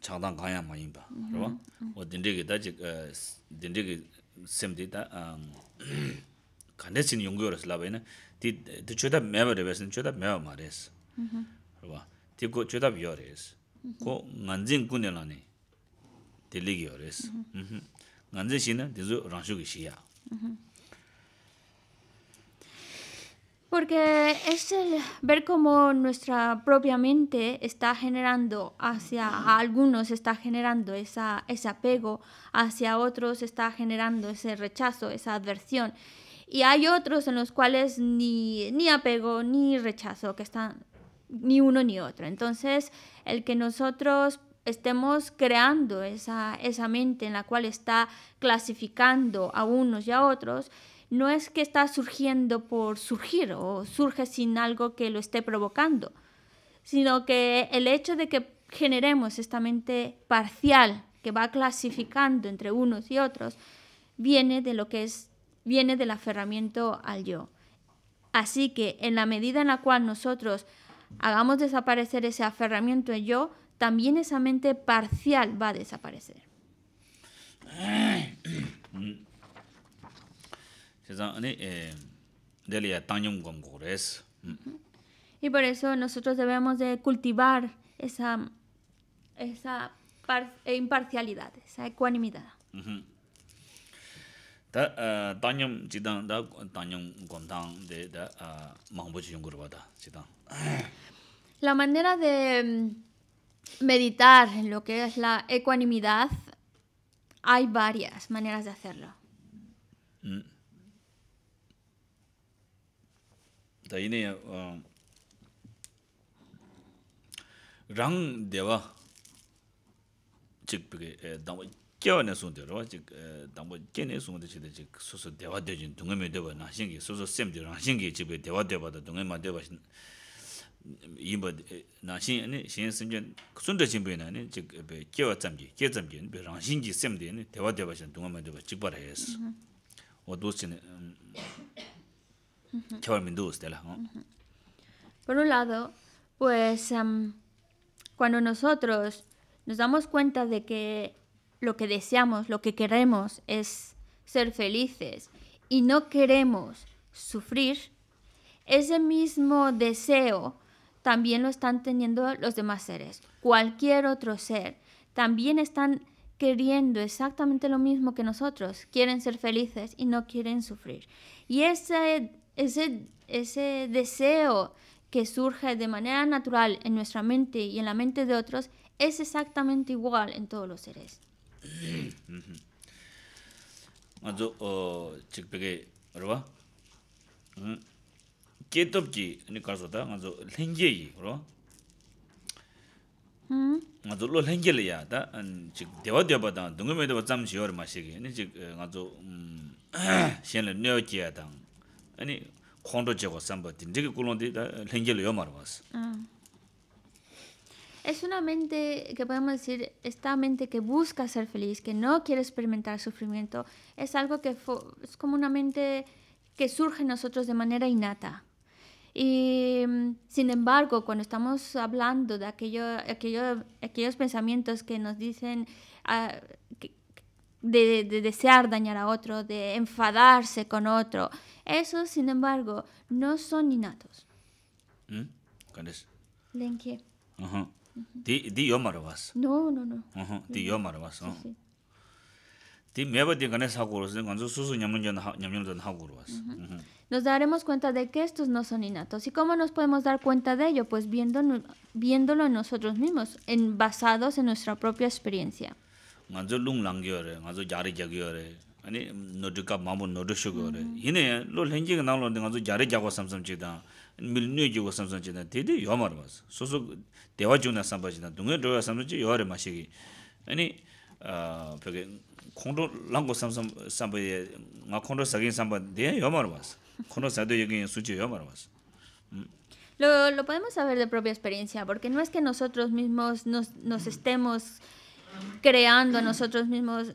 창단 가야 마인바 알바 오 딘디게 다지 딘디게 셈디다 음 간데신 용교를 슬라베네 디 드초다 메버데스 초다 메마레스 음 알바 디고 초다 비어레스 고 만진 꾸네라니 딜리기어레스 음 간제신은 디주 랑슈기시야 Porque es ver cómo nuestra propia mente está generando hacia algunos, está generando esa, ese apego, hacia otros está generando ese rechazo, esa adversión. Y hay otros en los cuales ni, apego ni rechazo, que están ni uno ni otro. Entonces, el que nosotros estemos creando esa mente en la cual está clasificando a unos y a otros, no es que está surgiendo por surgir o surge sin algo que lo esté provocando, sino que el hecho de que generemos esta mente parcial que va clasificando entre unos y otros viene de lo que es viene del aferramiento al yo. Así que en la medida en la cual nosotros hagamos desaparecer ese aferramiento al yo, también esa mente parcial va a desaparecer. Eh, mm. Y por eso nosotros debemos de cultivar esa esa eh, imparcialidad, esa ecuanimidad. Eh, la manera de mm, meditar en lo que es la ecuanimidad hay varias maneras de hacerlo. Mm. 다이네랑 랑데와 즉게 담보 겨네 손대로 즉 담보 겨네 손대 즉 소소 대화 대진 동음에 대화 나 소소 셈대로 신기 집에 대화 대화도 동음에 맞 대화 신 나신 아니 신 신전 순대 신부는 아니 즉 겨와 잠기 겨 잠기 비랑 신기 셈대 대화 대화 신 동음에 대화 즉 바라 했어 Por un lado, pues em, cuando nosotros nos damos cuenta de que lo que deseamos, lo que queremos es ser felices y no queremos sufrir, ese mismo deseo también lo están teniendo los demás seres, cualquier otro ser, también están queriendo exactamente lo mismo que nosotros, quieren ser felices y no quieren sufrir. Y ese ese, ese deseo que surge de manera natural en nuestra mente y en la mente de otros es exactamente igual en todos los seres. 아주 어 직백에 그러봐. 음. 깨톱지 아니 가서다. 아주 랭게이 그러. 음. 아주 로 랭게리야다. 안직 대화 대화다. 동음에도 잠시 얼마 시기. 아니 직 아주 음. 신을 es una mente que podemos decir, esta mente que busca ser feliz, que no quiere experimentar sufrimiento, es algo que es como una mente que surge en nosotros de manera innata. Y mm, sin embargo, cuando estamos hablando de aquello, aquellos aquellos pensamientos que nos dicen ah, de, desear dañar a otro, de enfadarse con otro. Esos, sin embargo, no son innatos. ¿Mm? No, no, no. Nos daremos cuenta de que estos no son innatos. ¿Y cómo nos podemos dar cuenta de ello? Pues viéndolo, viéndolo en nosotros mismos, en, basados en nuestra propia experiencia. nganjo lung lang gyo re nganjo jari jago gyo re ani nodu nodu shu gyo re mm-hmm. hine lo mil yo mar mas so so dewa yo re ma ani ye nga sagin yo mar mas yo mar mas mm. Lo lo podemos saber de propia experiencia porque no es que nosotros mismos nos nos estemos creando nosotros mismos,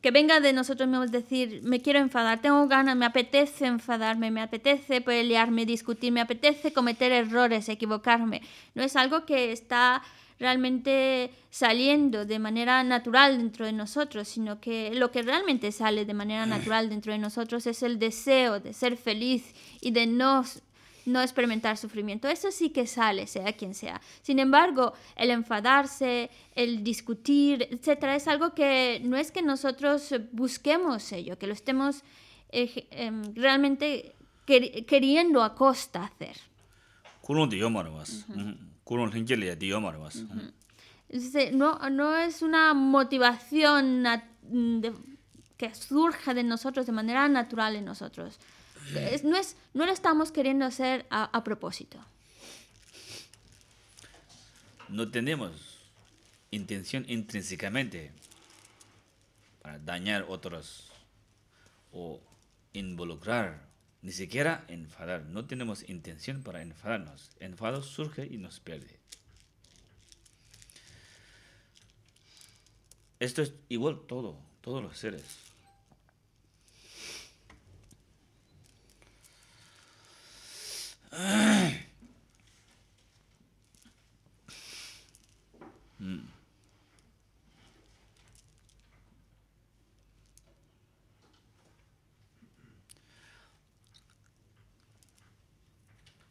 que venga de nosotros mismos decir, me quiero enfadar, tengo ganas, me apetece enfadarme, me apetece pelearme, discutir, me apetece cometer errores, equivocarme. No es algo que está realmente saliendo de manera natural dentro de nosotros, sino que lo que realmente sale de manera natural dentro de nosotros es el deseo de ser feliz y de no no experimentar sufrimiento. Eso sí que sale, sea quien sea. Sin embargo, el enfadarse, el discutir, etcétera, es algo que no es que nosotros busquemos ello, que lo estemos eh, em, realmente queriendo a costa hacer. no es una motivación que surja de nosotros de manera natural en nosotros no, lo estamos queriendo hacer a, a propósito. No tenemos intención intrínsecamente para dañar otros o involucrar, ni siquiera enfadar. No tenemos intención para enfadarnos. Enfado surge y nos pierde. Esto es igual todo, todos los seres. Арgghhhhh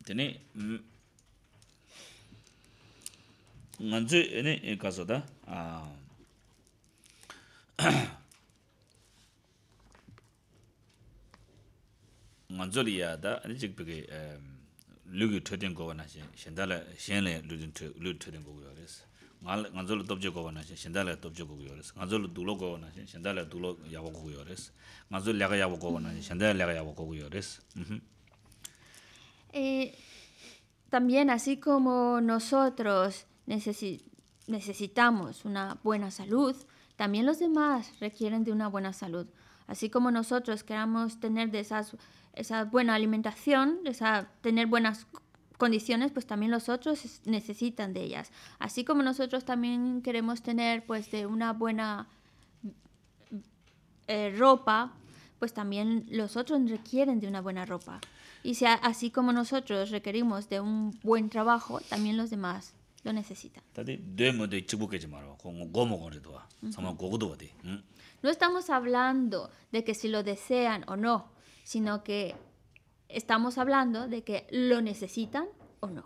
The ni ഉ Ngagú yini, En cooks with them Ngagù lugi tredin gowa na shen, shendala shenle lugi tredin gogu yoris. Nganzo lu dobje gowa na shen, shendala dobje gogu yoris. Nganzo lu dulo gowa na shen, shendala dulo yawa gogu yoris. Nganzo laga yawa gowa na shen, shendala laga yawa gogu yoris. Mm-hmm. Eh, también, así como nosotros necesi necesitamos una buena salud, también los demás requieren de una buena salud. Así como nosotros queramos tener de esas esa buena alimentación, esa tener buenas condiciones, pues también los otros necesitan de ellas. Así como nosotros también queremos tener pues de una buena eh, ropa, pues también los otros requieren de una buena ropa. Y sea, así como nosotros requerimos de un buen trabajo, también los demás lo necesitan. No estamos hablando de que si lo desean o no, sino que estamos hablando de que lo necesitan o no.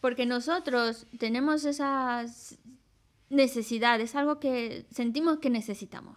Porque nosotros tenemos esas necesidades, algo que sentimos que necesitamos.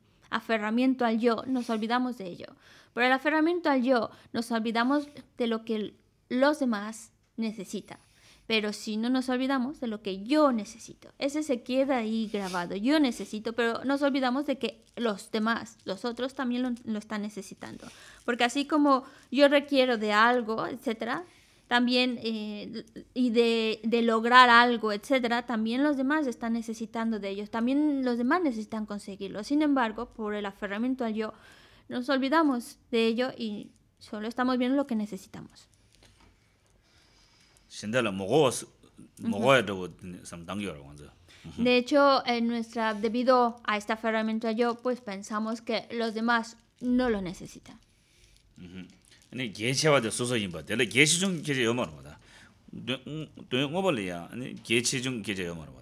aferramiento al yo, nos olvidamos de ello. Por el aferramiento al yo, nos olvidamos de lo que los demás necesitan. Pero si no nos olvidamos de lo que yo necesito, ese se queda ahí grabado. Yo necesito, pero nos olvidamos de que los demás, los otros también lo, lo están necesitando. Porque así como yo requiero de algo, etcétera, también eh, y de, lograr algo, etcétera, también los demás están necesitando de ellos, también los demás necesitan conseguirlo. Sin embargo, por el aferramiento al yo, nos olvidamos de ello y solo estamos viendo lo que necesitamos. de hecho, en nuestra, debido a esta aferramiento yo, pues pensamos que los demás no lo necesitan. 아니 계체와도 소소인 바데 레 계시 중 계제 여마는 도 도영어 아니 계체 중 계제 여마는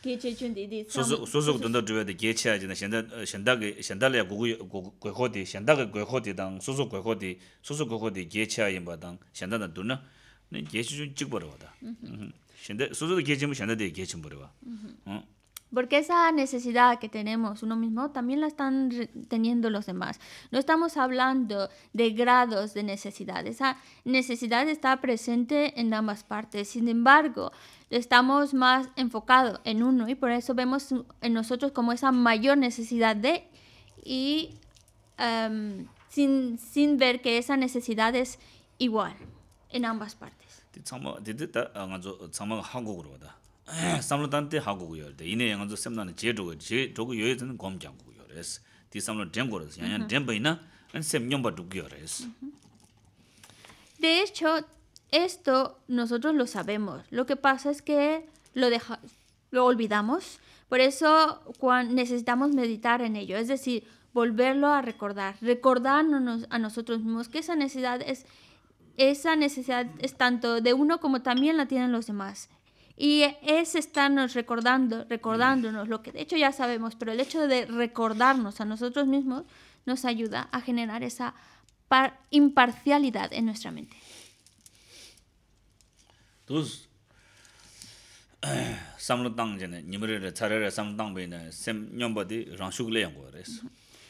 계체 중 디디 소소 소소 근데 주변에 계체하지나 현재 현다게 현달에 고고 고고디 현다게 고고디 당 소소 고고디 소소 고고디 계체하인 바당 현다나 두나 아니 계시 중 찍버려 거다 현대 소소도 계지면 현대도 계침 버려 응 Porque esa necesidad que tenemos uno mismo también la están teniendo los demás. No estamos hablando de grados de necesidad. Esa necesidad está presente en ambas partes. Sin embargo, estamos más enfocados en uno y por eso vemos en nosotros como esa mayor necesidad de y em, sin, sin ver que esa necesidad es igual en ambas partes. Uh, de hecho, esto nosotros lo sabemos. Lo que pasa es que lo deja, lo olvidamos. Por eso necesitamos meditar en ello, es decir, volverlo a recordar, recordarnos a nosotros mismos que esa necesidad es esa necesidad es tanto de uno como también la tienen los demás. Y es estarnos recordando, recordándonos lo que de hecho ya sabemos, pero el hecho de recordarnos a nosotros mismos nos ayuda a generar esa imparcialidad en nuestra mente.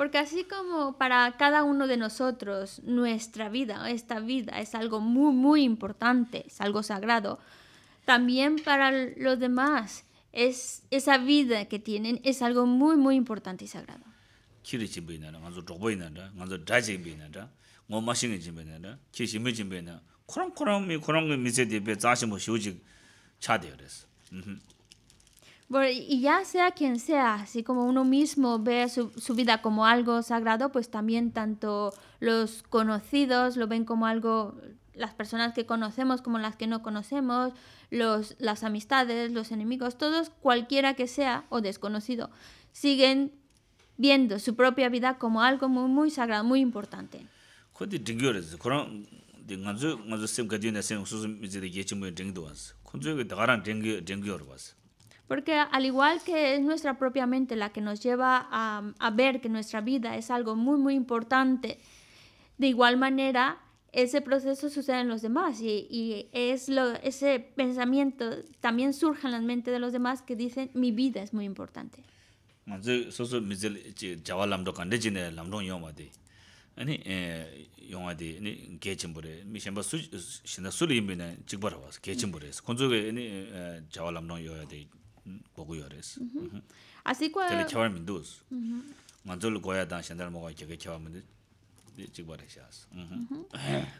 Porque así como para cada uno de nosotros, nuestra vida, esta vida es algo muy, muy importante, es algo sagrado, también para los demás, es, esa vida que tienen es algo muy, muy importante y sagrado. Y ya sea quien sea, así como uno mismo ve su, vida como algo sagrado, pues también tanto los conocidos lo ven como algo, las personas que conocemos como las que no conocemos, los, las amistades, los enemigos, todos, cualquiera que sea o desconocido, siguen viendo su propia vida como algo muy, muy sagrado, muy importante. Porque al igual que es nuestra propia mente la que nos lleva a, a ver que nuestra vida es algo muy, muy importante, de igual manera ese proceso sucede en los demás y, y es lo, ese pensamiento también surge en la mente de los demás que dicen mi vida es muy importante.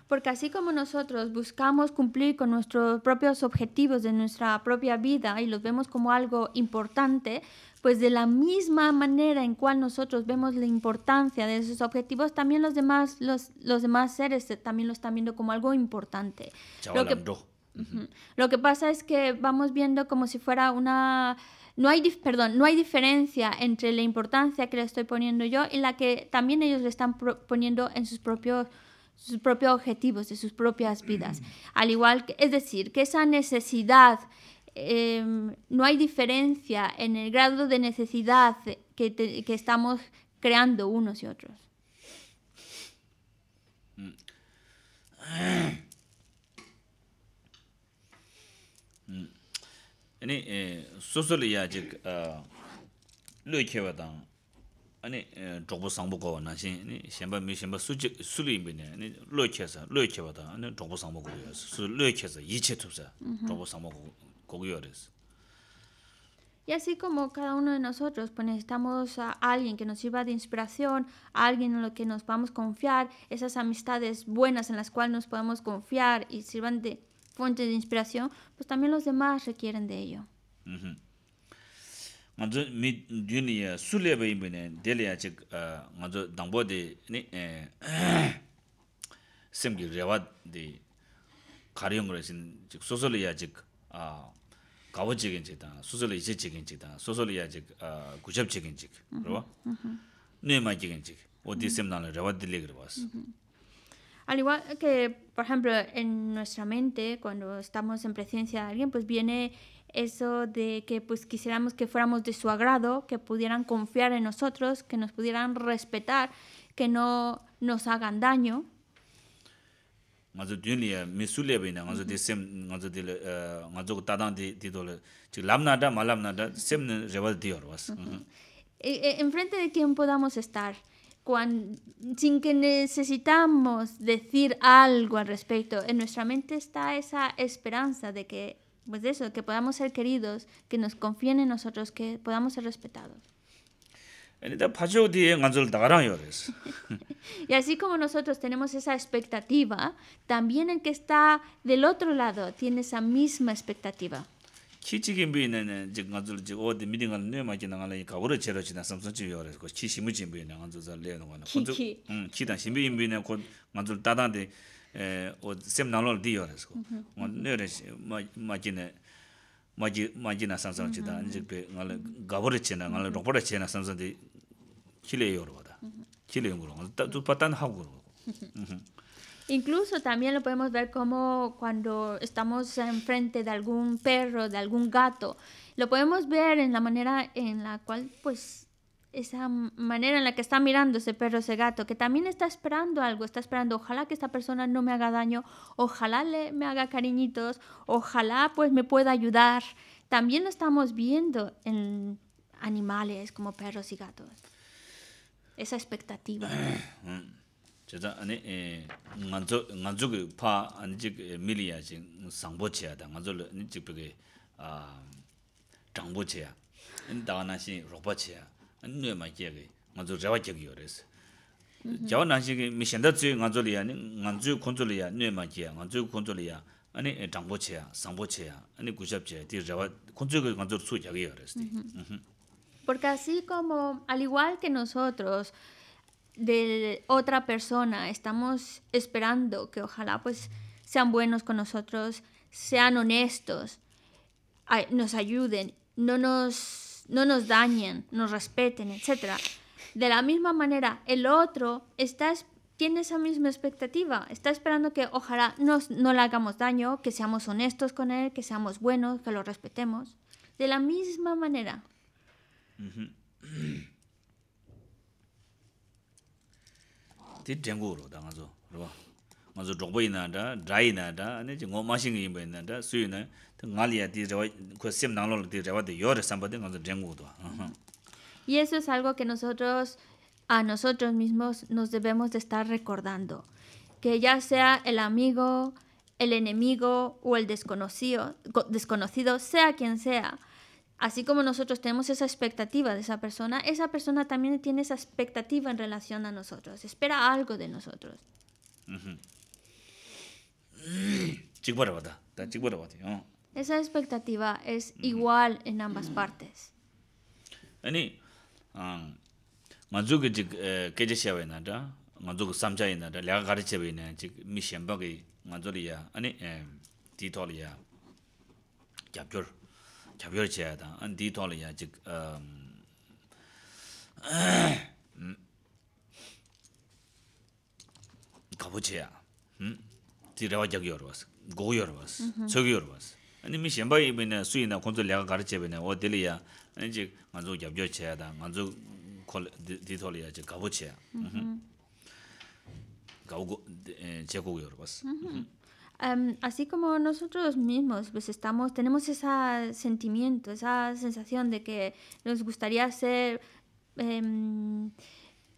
Porque así como nosotros buscamos cumplir con nuestros propios objetivos de nuestra propia vida y los vemos como algo importante, pues de la misma manera en cual nosotros vemos la importancia de esos objetivos, también los demás, los, los demás seres también lo están viendo como algo importante. Lo que pasa es que vamos viendo como si fuera una... No hay, perdón, no hay diferencia entre la importancia que le estoy poniendo yo y la que también ellos le están poniendo en sus propios sus propios objetivos, de sus propias vidas. Al igual, es decir, que esa necesidad, em, no hay diferencia en el grado de necesidad que, que estamos creando unos y otros. Mm. Ah, Ani eh, susuli eh, jik lui kiwa tang, ani chokpo eh, sangpo kowa nashin, ani shenpa mi shenpa suli imbi ne, ani lui kiwa sa, lui kiwa tang, ani chokpo sangpo kowa yas, su lui kiwa sa, yiche tupsa, chokpo mm-hmm. sangpo kowa yoris. Y así como cada uno de nosotros pues necesitamos a alguien que nos sirva de inspiración, alguien en lo que nos podamos confiar, esas amistades buenas en las cuales nos podemos confiar y sirvan de fuente de inspiración, pues también los demás requieren de ello. ngazu mi dyuni ya sule ba che ne dele de ni sem gi rewa de kariyong gre sin chik sosol ya chik a gawo chik en chita sosol ya chik en chita sosol ya chik gujab chik en chik rewa ne ma chik en chik o di sem de le gre Al igual que, por ejemplo, en nuestra mente, cuando estamos en presencia de alguien, pues viene eso de que pues quisiéramos que fuéramos de su agrado, que pudieran confiar en nosotros, que nos pudieran respetar, que no nos hagan daño. Eh, e, e, en de quien podamos estar sin que necesitamos decir algo al respecto. En nuestra mente está esa esperanza de que, pues eso, que podamos ser queridos, que nos confíen en nosotros, que podamos ser respetados. y así como nosotros tenemos esa expectativa, también el que está del otro lado tiene esa misma expectativa. 키치긴비네는 지금 아주 지금 어디 미팅을 내 맞긴 안 하니까 오래 제대로 지나 삼성 지 요래 그 키심이 진비네 안 주자 내는 거는 혼자 음 키단 신비인비네 곧 만들 따다데 에어 세미나로 디요래서 뭐 내래 마 맞긴에 마지 마지나 삼성 지다 이제 그 말에 가버려 지나 말에 로버려 지나 또 빠딴 하고 그러고 Incluso también lo podemos ver como cuando estamos enfrente de algún perro, de algún gato. Lo podemos ver en la manera en la cual, pues, esa manera en la que está mirando ese perro, ese gato, que también está esperando algo, está esperando, ojalá que esta persona no me haga daño, ojalá le, me haga cariñitos, ojalá pues me pueda ayudar. También lo estamos viendo en animales como perros y gatos. Esa expectativa. Ah, ah. 제가 아니 응아주 응아주기 파 아니지 밀리아지 상보치야다 맞을 아니지 그게 아 정보치야 인다나시 로보치야 안뇌 맞게게 맞을 자와게게 주 아니 뇌 아니 상보치야 아니 디수 Porque así como al igual que nosotros de otra persona, estamos esperando que ojalá pues sean buenos con nosotros, sean honestos, nos ayuden, no nos, nos dañen, nos respeten, etc. De la misma manera, el otro está, tiene esa misma expectativa, está esperando que ojalá nos, no le hagamos daño, que seamos honestos con él, que seamos buenos, que lo respetemos. De la misma manera. Y eso es algo que nosotros, a nosotros mismos, nos debemos de estar recordando. Que ya sea el amigo, el enemigo o el desconocido, desconocido sea quien sea, Así como nosotros tenemos esa expectativa de esa persona, esa persona también tiene esa expectativa en relación a nosotros, espera algo de nosotros. Esa expectativa es igual en ambas partes. 아니 khyab yor chea da, an di tolo ya jik khyabu chea, di rava gyak yor was, gog yor was, tsok yor was an imi shenpa ibi sui na khunzu liaka gara chebi o dili ya, an jik nganzu khyab nganzu di ya jik Em, así como nosotros mismos pues estamos, tenemos ese sentimiento, esa sensación de que nos gustaría ser em,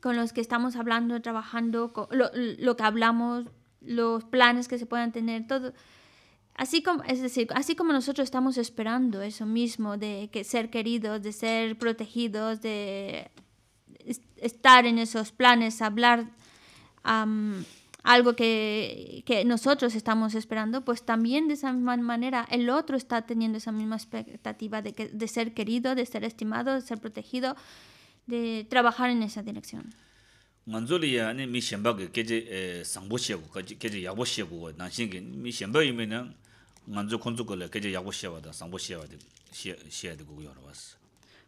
con los que estamos hablando, trabajando, lo, que hablamos, los planes que se puedan tener, todo. Así como, es decir, así como nosotros estamos esperando eso mismo, de que ser queridos, de ser protegidos, de estar en esos planes, hablar algo que, nosotros estamos esperando, pues también de esa misma manera el otro está teniendo esa misma expectativa de, que, de ser querido, de ser estimado, de ser protegido, de trabajar en esa dirección.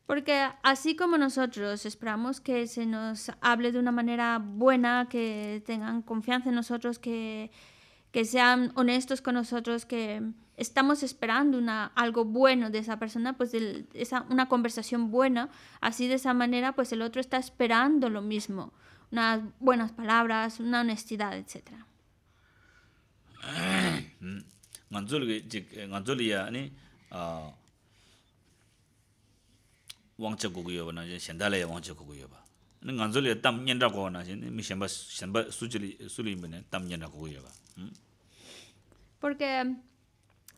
Porque así como nosotros esperamos que se nos hable de una manera buena, que tengan confianza en nosotros, que, sean honestos con nosotros, que estamos esperando una, algo bueno de esa persona, pues de esa, una conversación buena, así de esa manera, pues el otro está esperando lo mismo, unas buenas palabras, una honestidad, etc. Porque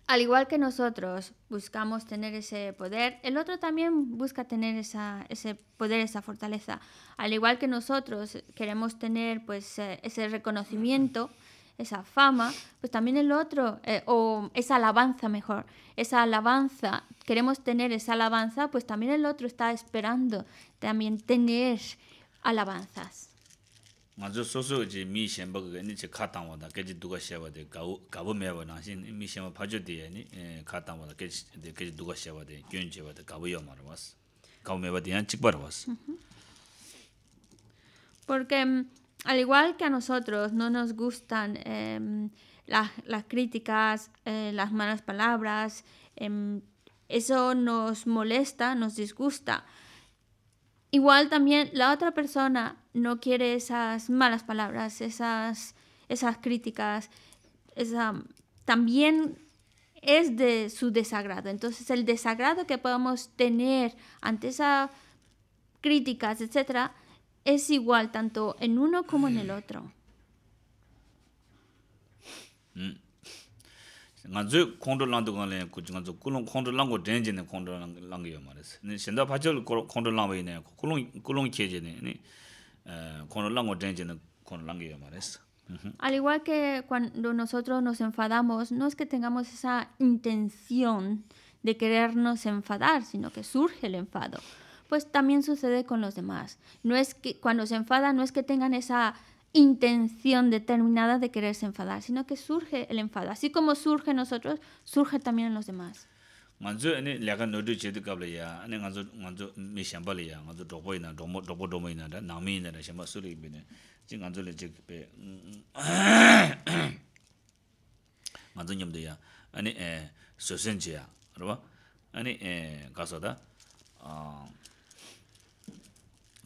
al igual que nosotros buscamos tener ese poder, el otro también busca tener esa, ese poder, esa fortaleza. Al igual que nosotros queremos tener pues eh, ese reconocimiento, esa fama, pues también el otro, eh, o esa alabanza mejor, esa alabanza, queremos tener esa alabanza, pues también el otro está esperando también tener alabanzas. Porque al igual que a nosotros no nos gustan em, las, críticas, eh, las malas palabras, em, eso nos molesta, nos disgusta. Igual también la otra persona no quiere esas malas palabras, esas, esas críticas, también es de su desagrado. Entonces el desagrado que podemos tener ante esas críticas, etcétera, es igual tanto en uno como en el otro. Al igual que cuando nosotros nos enfadamos, no es que tengamos esa intención de querernos enfadar, sino que surge el enfado pues también sucede con los demás. No es que cuando se enfada no es que tengan esa intención determinada de quererse enfadar, sino que surge el enfado. Así como surge en nosotros, surge también en los demás.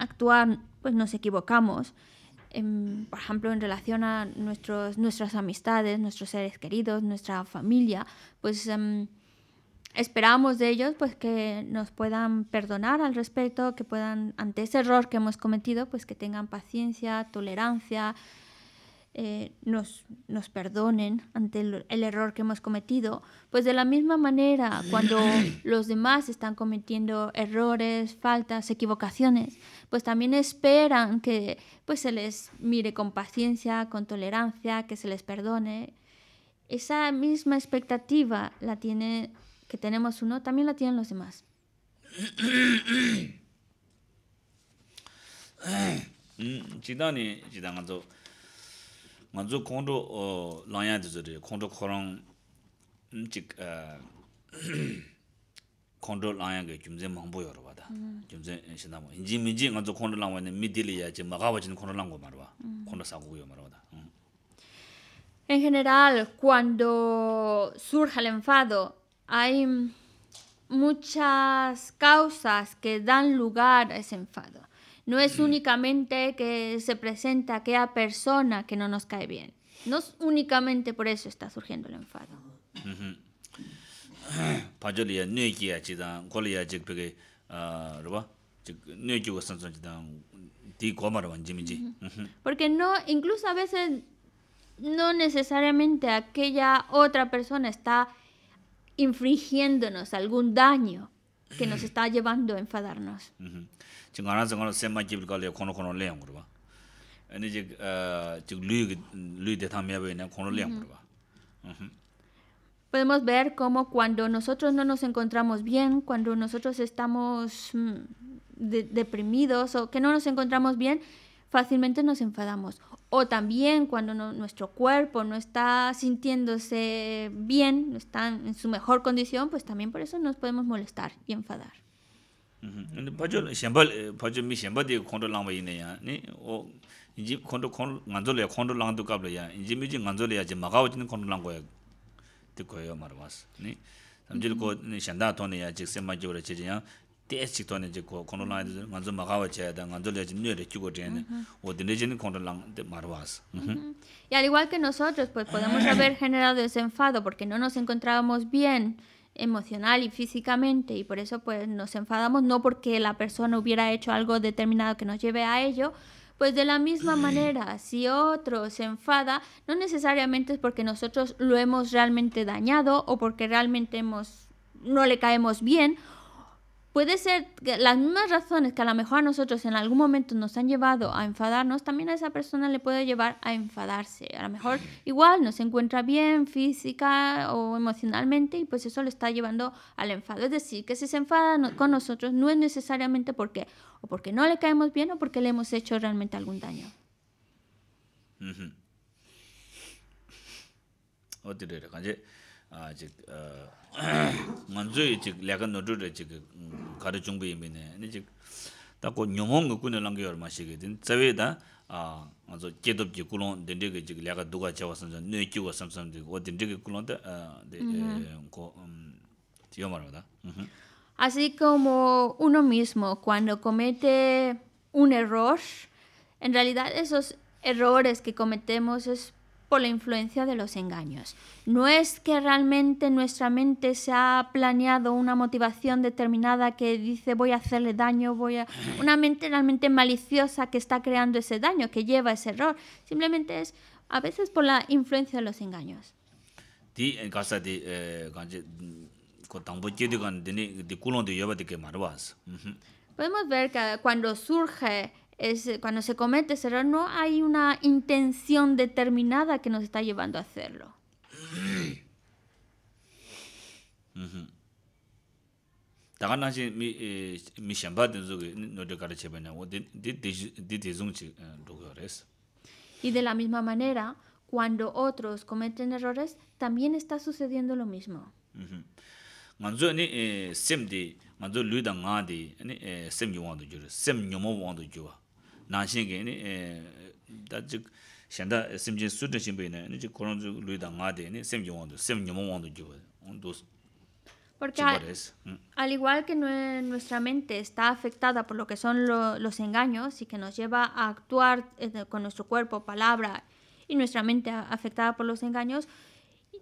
actuar, pues nos equivocamos. Em, por ejemplo, en relación a nuestros, nuestras amistades, nuestros seres queridos, nuestra familia, pues em, esperamos de ellos pues, que nos puedan perdonar al respecto, que puedan, ante ese error que hemos cometido, pues que tengan paciencia, tolerancia, eh, nos, nos perdonen ante el, el, error que hemos cometido, pues de la misma manera, cuando los demás están cometiendo errores, faltas, equivocaciones, pues también esperan que pues, se les mire con paciencia, con tolerancia, que se les perdone. Esa misma expectativa la tiene, que tenemos uno, también la tienen los demás. nganzu kongdo uh, langya dhizhiri, kongdo korang chik uh, kongdo langya ge gyumze mangbo yorwa da, gyumze mm. eh, shinamo. Inji minji nganzu kongdo langwa ni mi dili ya je magawa jini kongdo langwa marwa, mm. kongdo sangu yo marwa da. Mm. En general, cuando surge el enfado, hay muchas causas que dan lugar a ese enfado. No es únicamente que se presenta aquella persona que no nos cae bien. No es únicamente por eso está surgiendo el enfado. Porque no, incluso a veces no necesariamente aquella otra persona está infringiéndonos algún daño que nos está llevando a enfadarnos. Podemos ver cómo cuando nosotros no nos encontramos bien, cuando nosotros estamos mm, deprimidos o que no nos encontramos bien, fácilmente nos enfadamos o también cuando nuestro cuerpo no está sintiéndose bien, no está en su mejor condición, pues también por eso nos podemos molestar y enfadar. Y al igual que nosotros, pues podemos haber generado ese enfado porque no nos encontrábamos bien emocional y físicamente y por eso pues nos enfadamos no porque la persona hubiera hecho algo determinado que nos lleve a ello, pues de la misma manera, si otro se enfada, no necesariamente es porque nosotros lo hemos realmente dañado o porque realmente hemos no le caemos bien puede ser que las mismas razones que a lo mejor a nosotros en algún momento nos han llevado a enfadarnos, también a esa persona le puede llevar a enfadarse. A lo mejor igual no se encuentra bien física o emocionalmente y pues eso le está llevando al enfado. Es decir, que si se enfada con nosotros no es necesariamente porque o porque no le caemos bien o porque le hemos hecho realmente algún daño. Así como uno mismo cuando comete un error, en realidad esos errores que cometemos es por la influencia de los engaños. No es que realmente nuestra mente se ha planeado una motivación determinada que dice voy a hacerle daño, voy a... Una mente realmente maliciosa que está creando ese daño, que lleva ese error. Simplemente es a veces por la influencia de los engaños. Eh, Podemos ver que cuando surge eh, cuando se comete ese error, no hay una intención determinada que nos está llevando a hacerlo. Y de la misma manera, cuando otros cometen errores, también está sucediendo lo mismo. Porque al, igual que nuestra mente está afectada por lo que son los engaños y que nos lleva a actuar eh, con nuestro cuerpo, palabra y nuestra mente afectada por los engaños,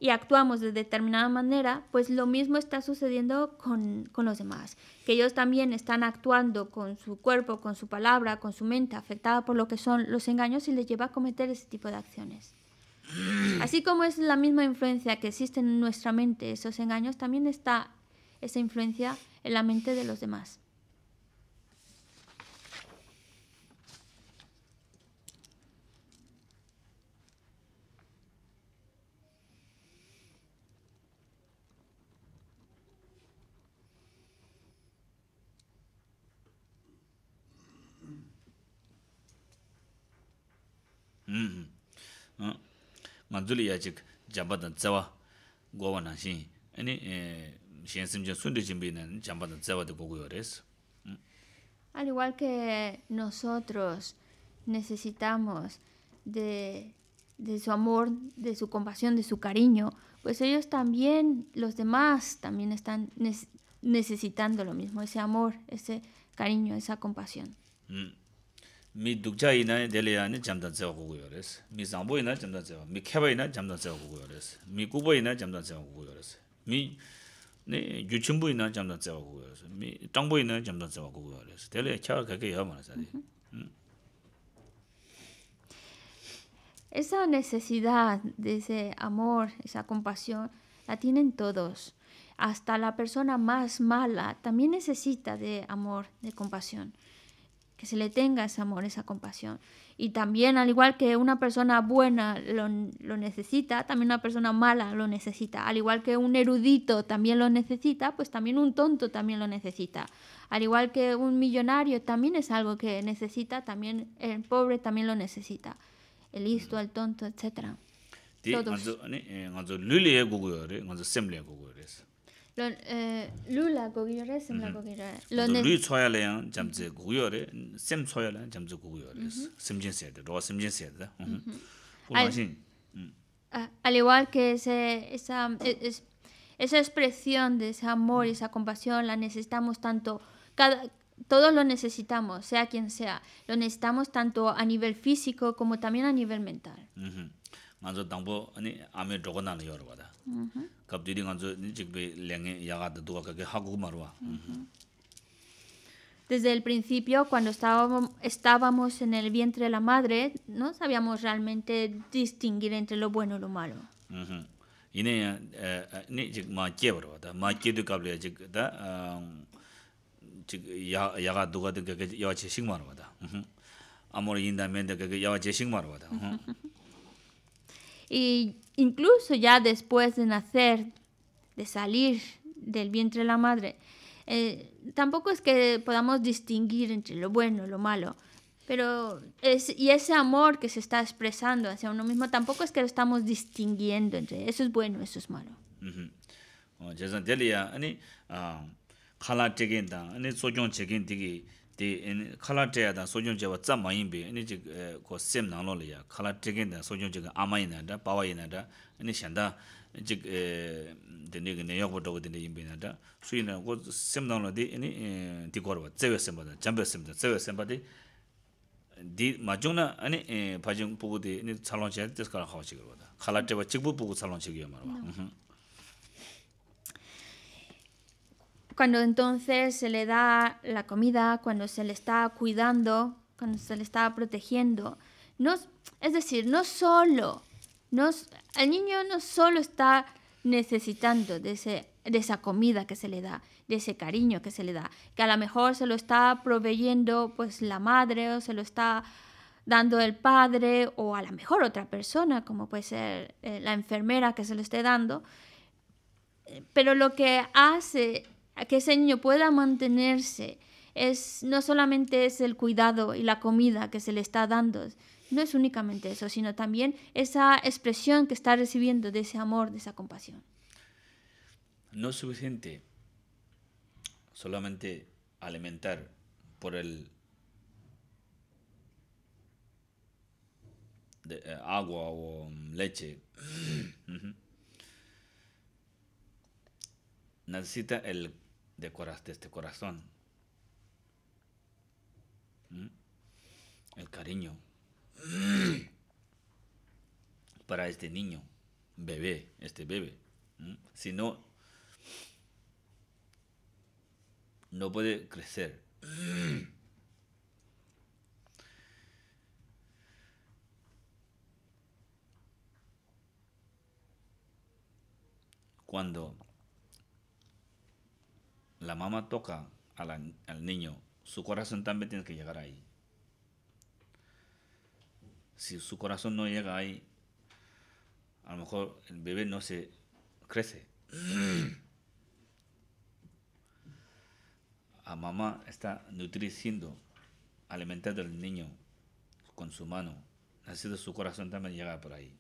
y actuamos de determinada manera, pues lo mismo está sucediendo con, con, los demás, que ellos también están actuando con su cuerpo, con su palabra, con su mente, afectada por lo que son los engaños y les lleva a cometer ese tipo de acciones. Así como es la misma influencia que existe en nuestra mente, esos engaños, también está esa influencia en la mente de los demás. al igual que nosotros necesitamos de su amor, de su compasión, de su cariño, pues ellos también, los demás también están necesitando lo mismo, ese amor, ese cariño, esa compasión mi duchaina ina delaya ina jamdan mi zangbo ina jamdan mi kheba ina jamdan mi kubo ina jamdan mi yuchimbo ina jamdan mi tangbo ina jamdan tsewa kukuyo res, delaya Esa necesidad de ese amor, esa compasión, la tienen todos. Hasta la persona más mala también necesita de amor, de compasión que se le tenga ese amor, esa compasión. Y también, al igual que una persona buena lo, necesita, también una persona mala lo necesita. Al igual que un erudito también lo necesita, pues también un tonto también lo necesita. Al igual que un millonario también es algo que necesita, también el pobre también lo necesita. El listo, mm. el tonto, etc al igual que ese, esa, expresión de ese amor y esa compasión la necesitamos tanto, todos lo necesitamos, sea quien sea, lo necesitamos tanto a nivel físico como también a nivel mental. Desde el principio, cuando estábamos, en el vientre de la madre, no sabíamos realmente distinguir entre lo bueno y lo malo. Mm-hmm. Eh, eh, Y incluso ya después de nacer, de salir del vientre de la madre, eh, tampoco es que podamos distinguir entre lo bueno y lo malo. Pero y ese amor que se está expresando hacia uno mismo tampoco es que lo estamos distinguiendo entre eso es bueno, eso es malo. di khala traya da sojiong jaya wa tsa maayinbi, kwa sem nanglo lo yaa, khala trigin da sojiong jiga amaayin naa da, pawayin naa da, ni shantaa jiga nyayagwa dogo dindayin bayi naa da, suyi naa kwa sem nanglo di cuando entonces se le da la comida, cuando se le está cuidando, cuando se le está protegiendo. es decir, no solo, el niño no solo está necesitando de, esa comida que se le da, de ese cariño que se le da, que a lo mejor se lo está proveyendo pues la madre o se lo está dando el padre o a lo mejor otra persona, como puede ser eh, la enfermera que se lo esté dando, eh, pero lo que hace que ese niño pueda mantenerse, es, no solamente es el cuidado y la comida que se le está dando, no es únicamente eso, sino también esa expresión que está recibiendo de ese amor, de esa compasión. No es suficiente solamente alimentar por el eh, agua o mm, leche. Necesita el de, este corazón. ¿Mm? El cariño para este niño, bebé, este bebé. ¿Mm? Si no, no puede crecer. Cuando la mamá toca al niño, su corazón también tiene que llegar ahí. Si su corazón no llega ahí, a lo mejor el bebé no se crece. La mamá está nutriendo, alimentando al niño con su mano. Así que su corazón también llega por ahí.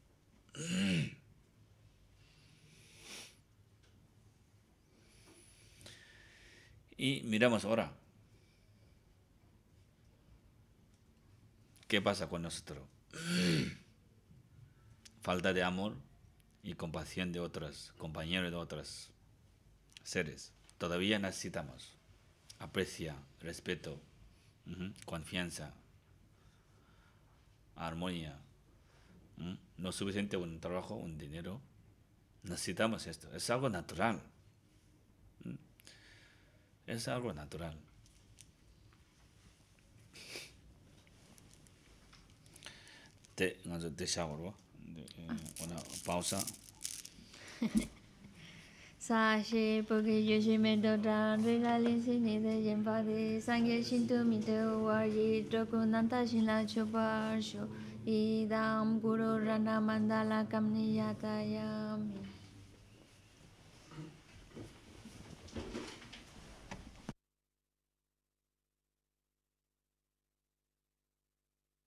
Y miramos ahora. ¿Qué pasa con nosotros? Falta de amor y compasión de otros, compañeros de otros seres. Todavía necesitamos aprecia, respeto, confianza, armonía. No es suficiente un trabajo, un dinero. Necesitamos esto. Es algo natural. Es algo natural. Te, eh, ah. una pausa. Sashi porque yo la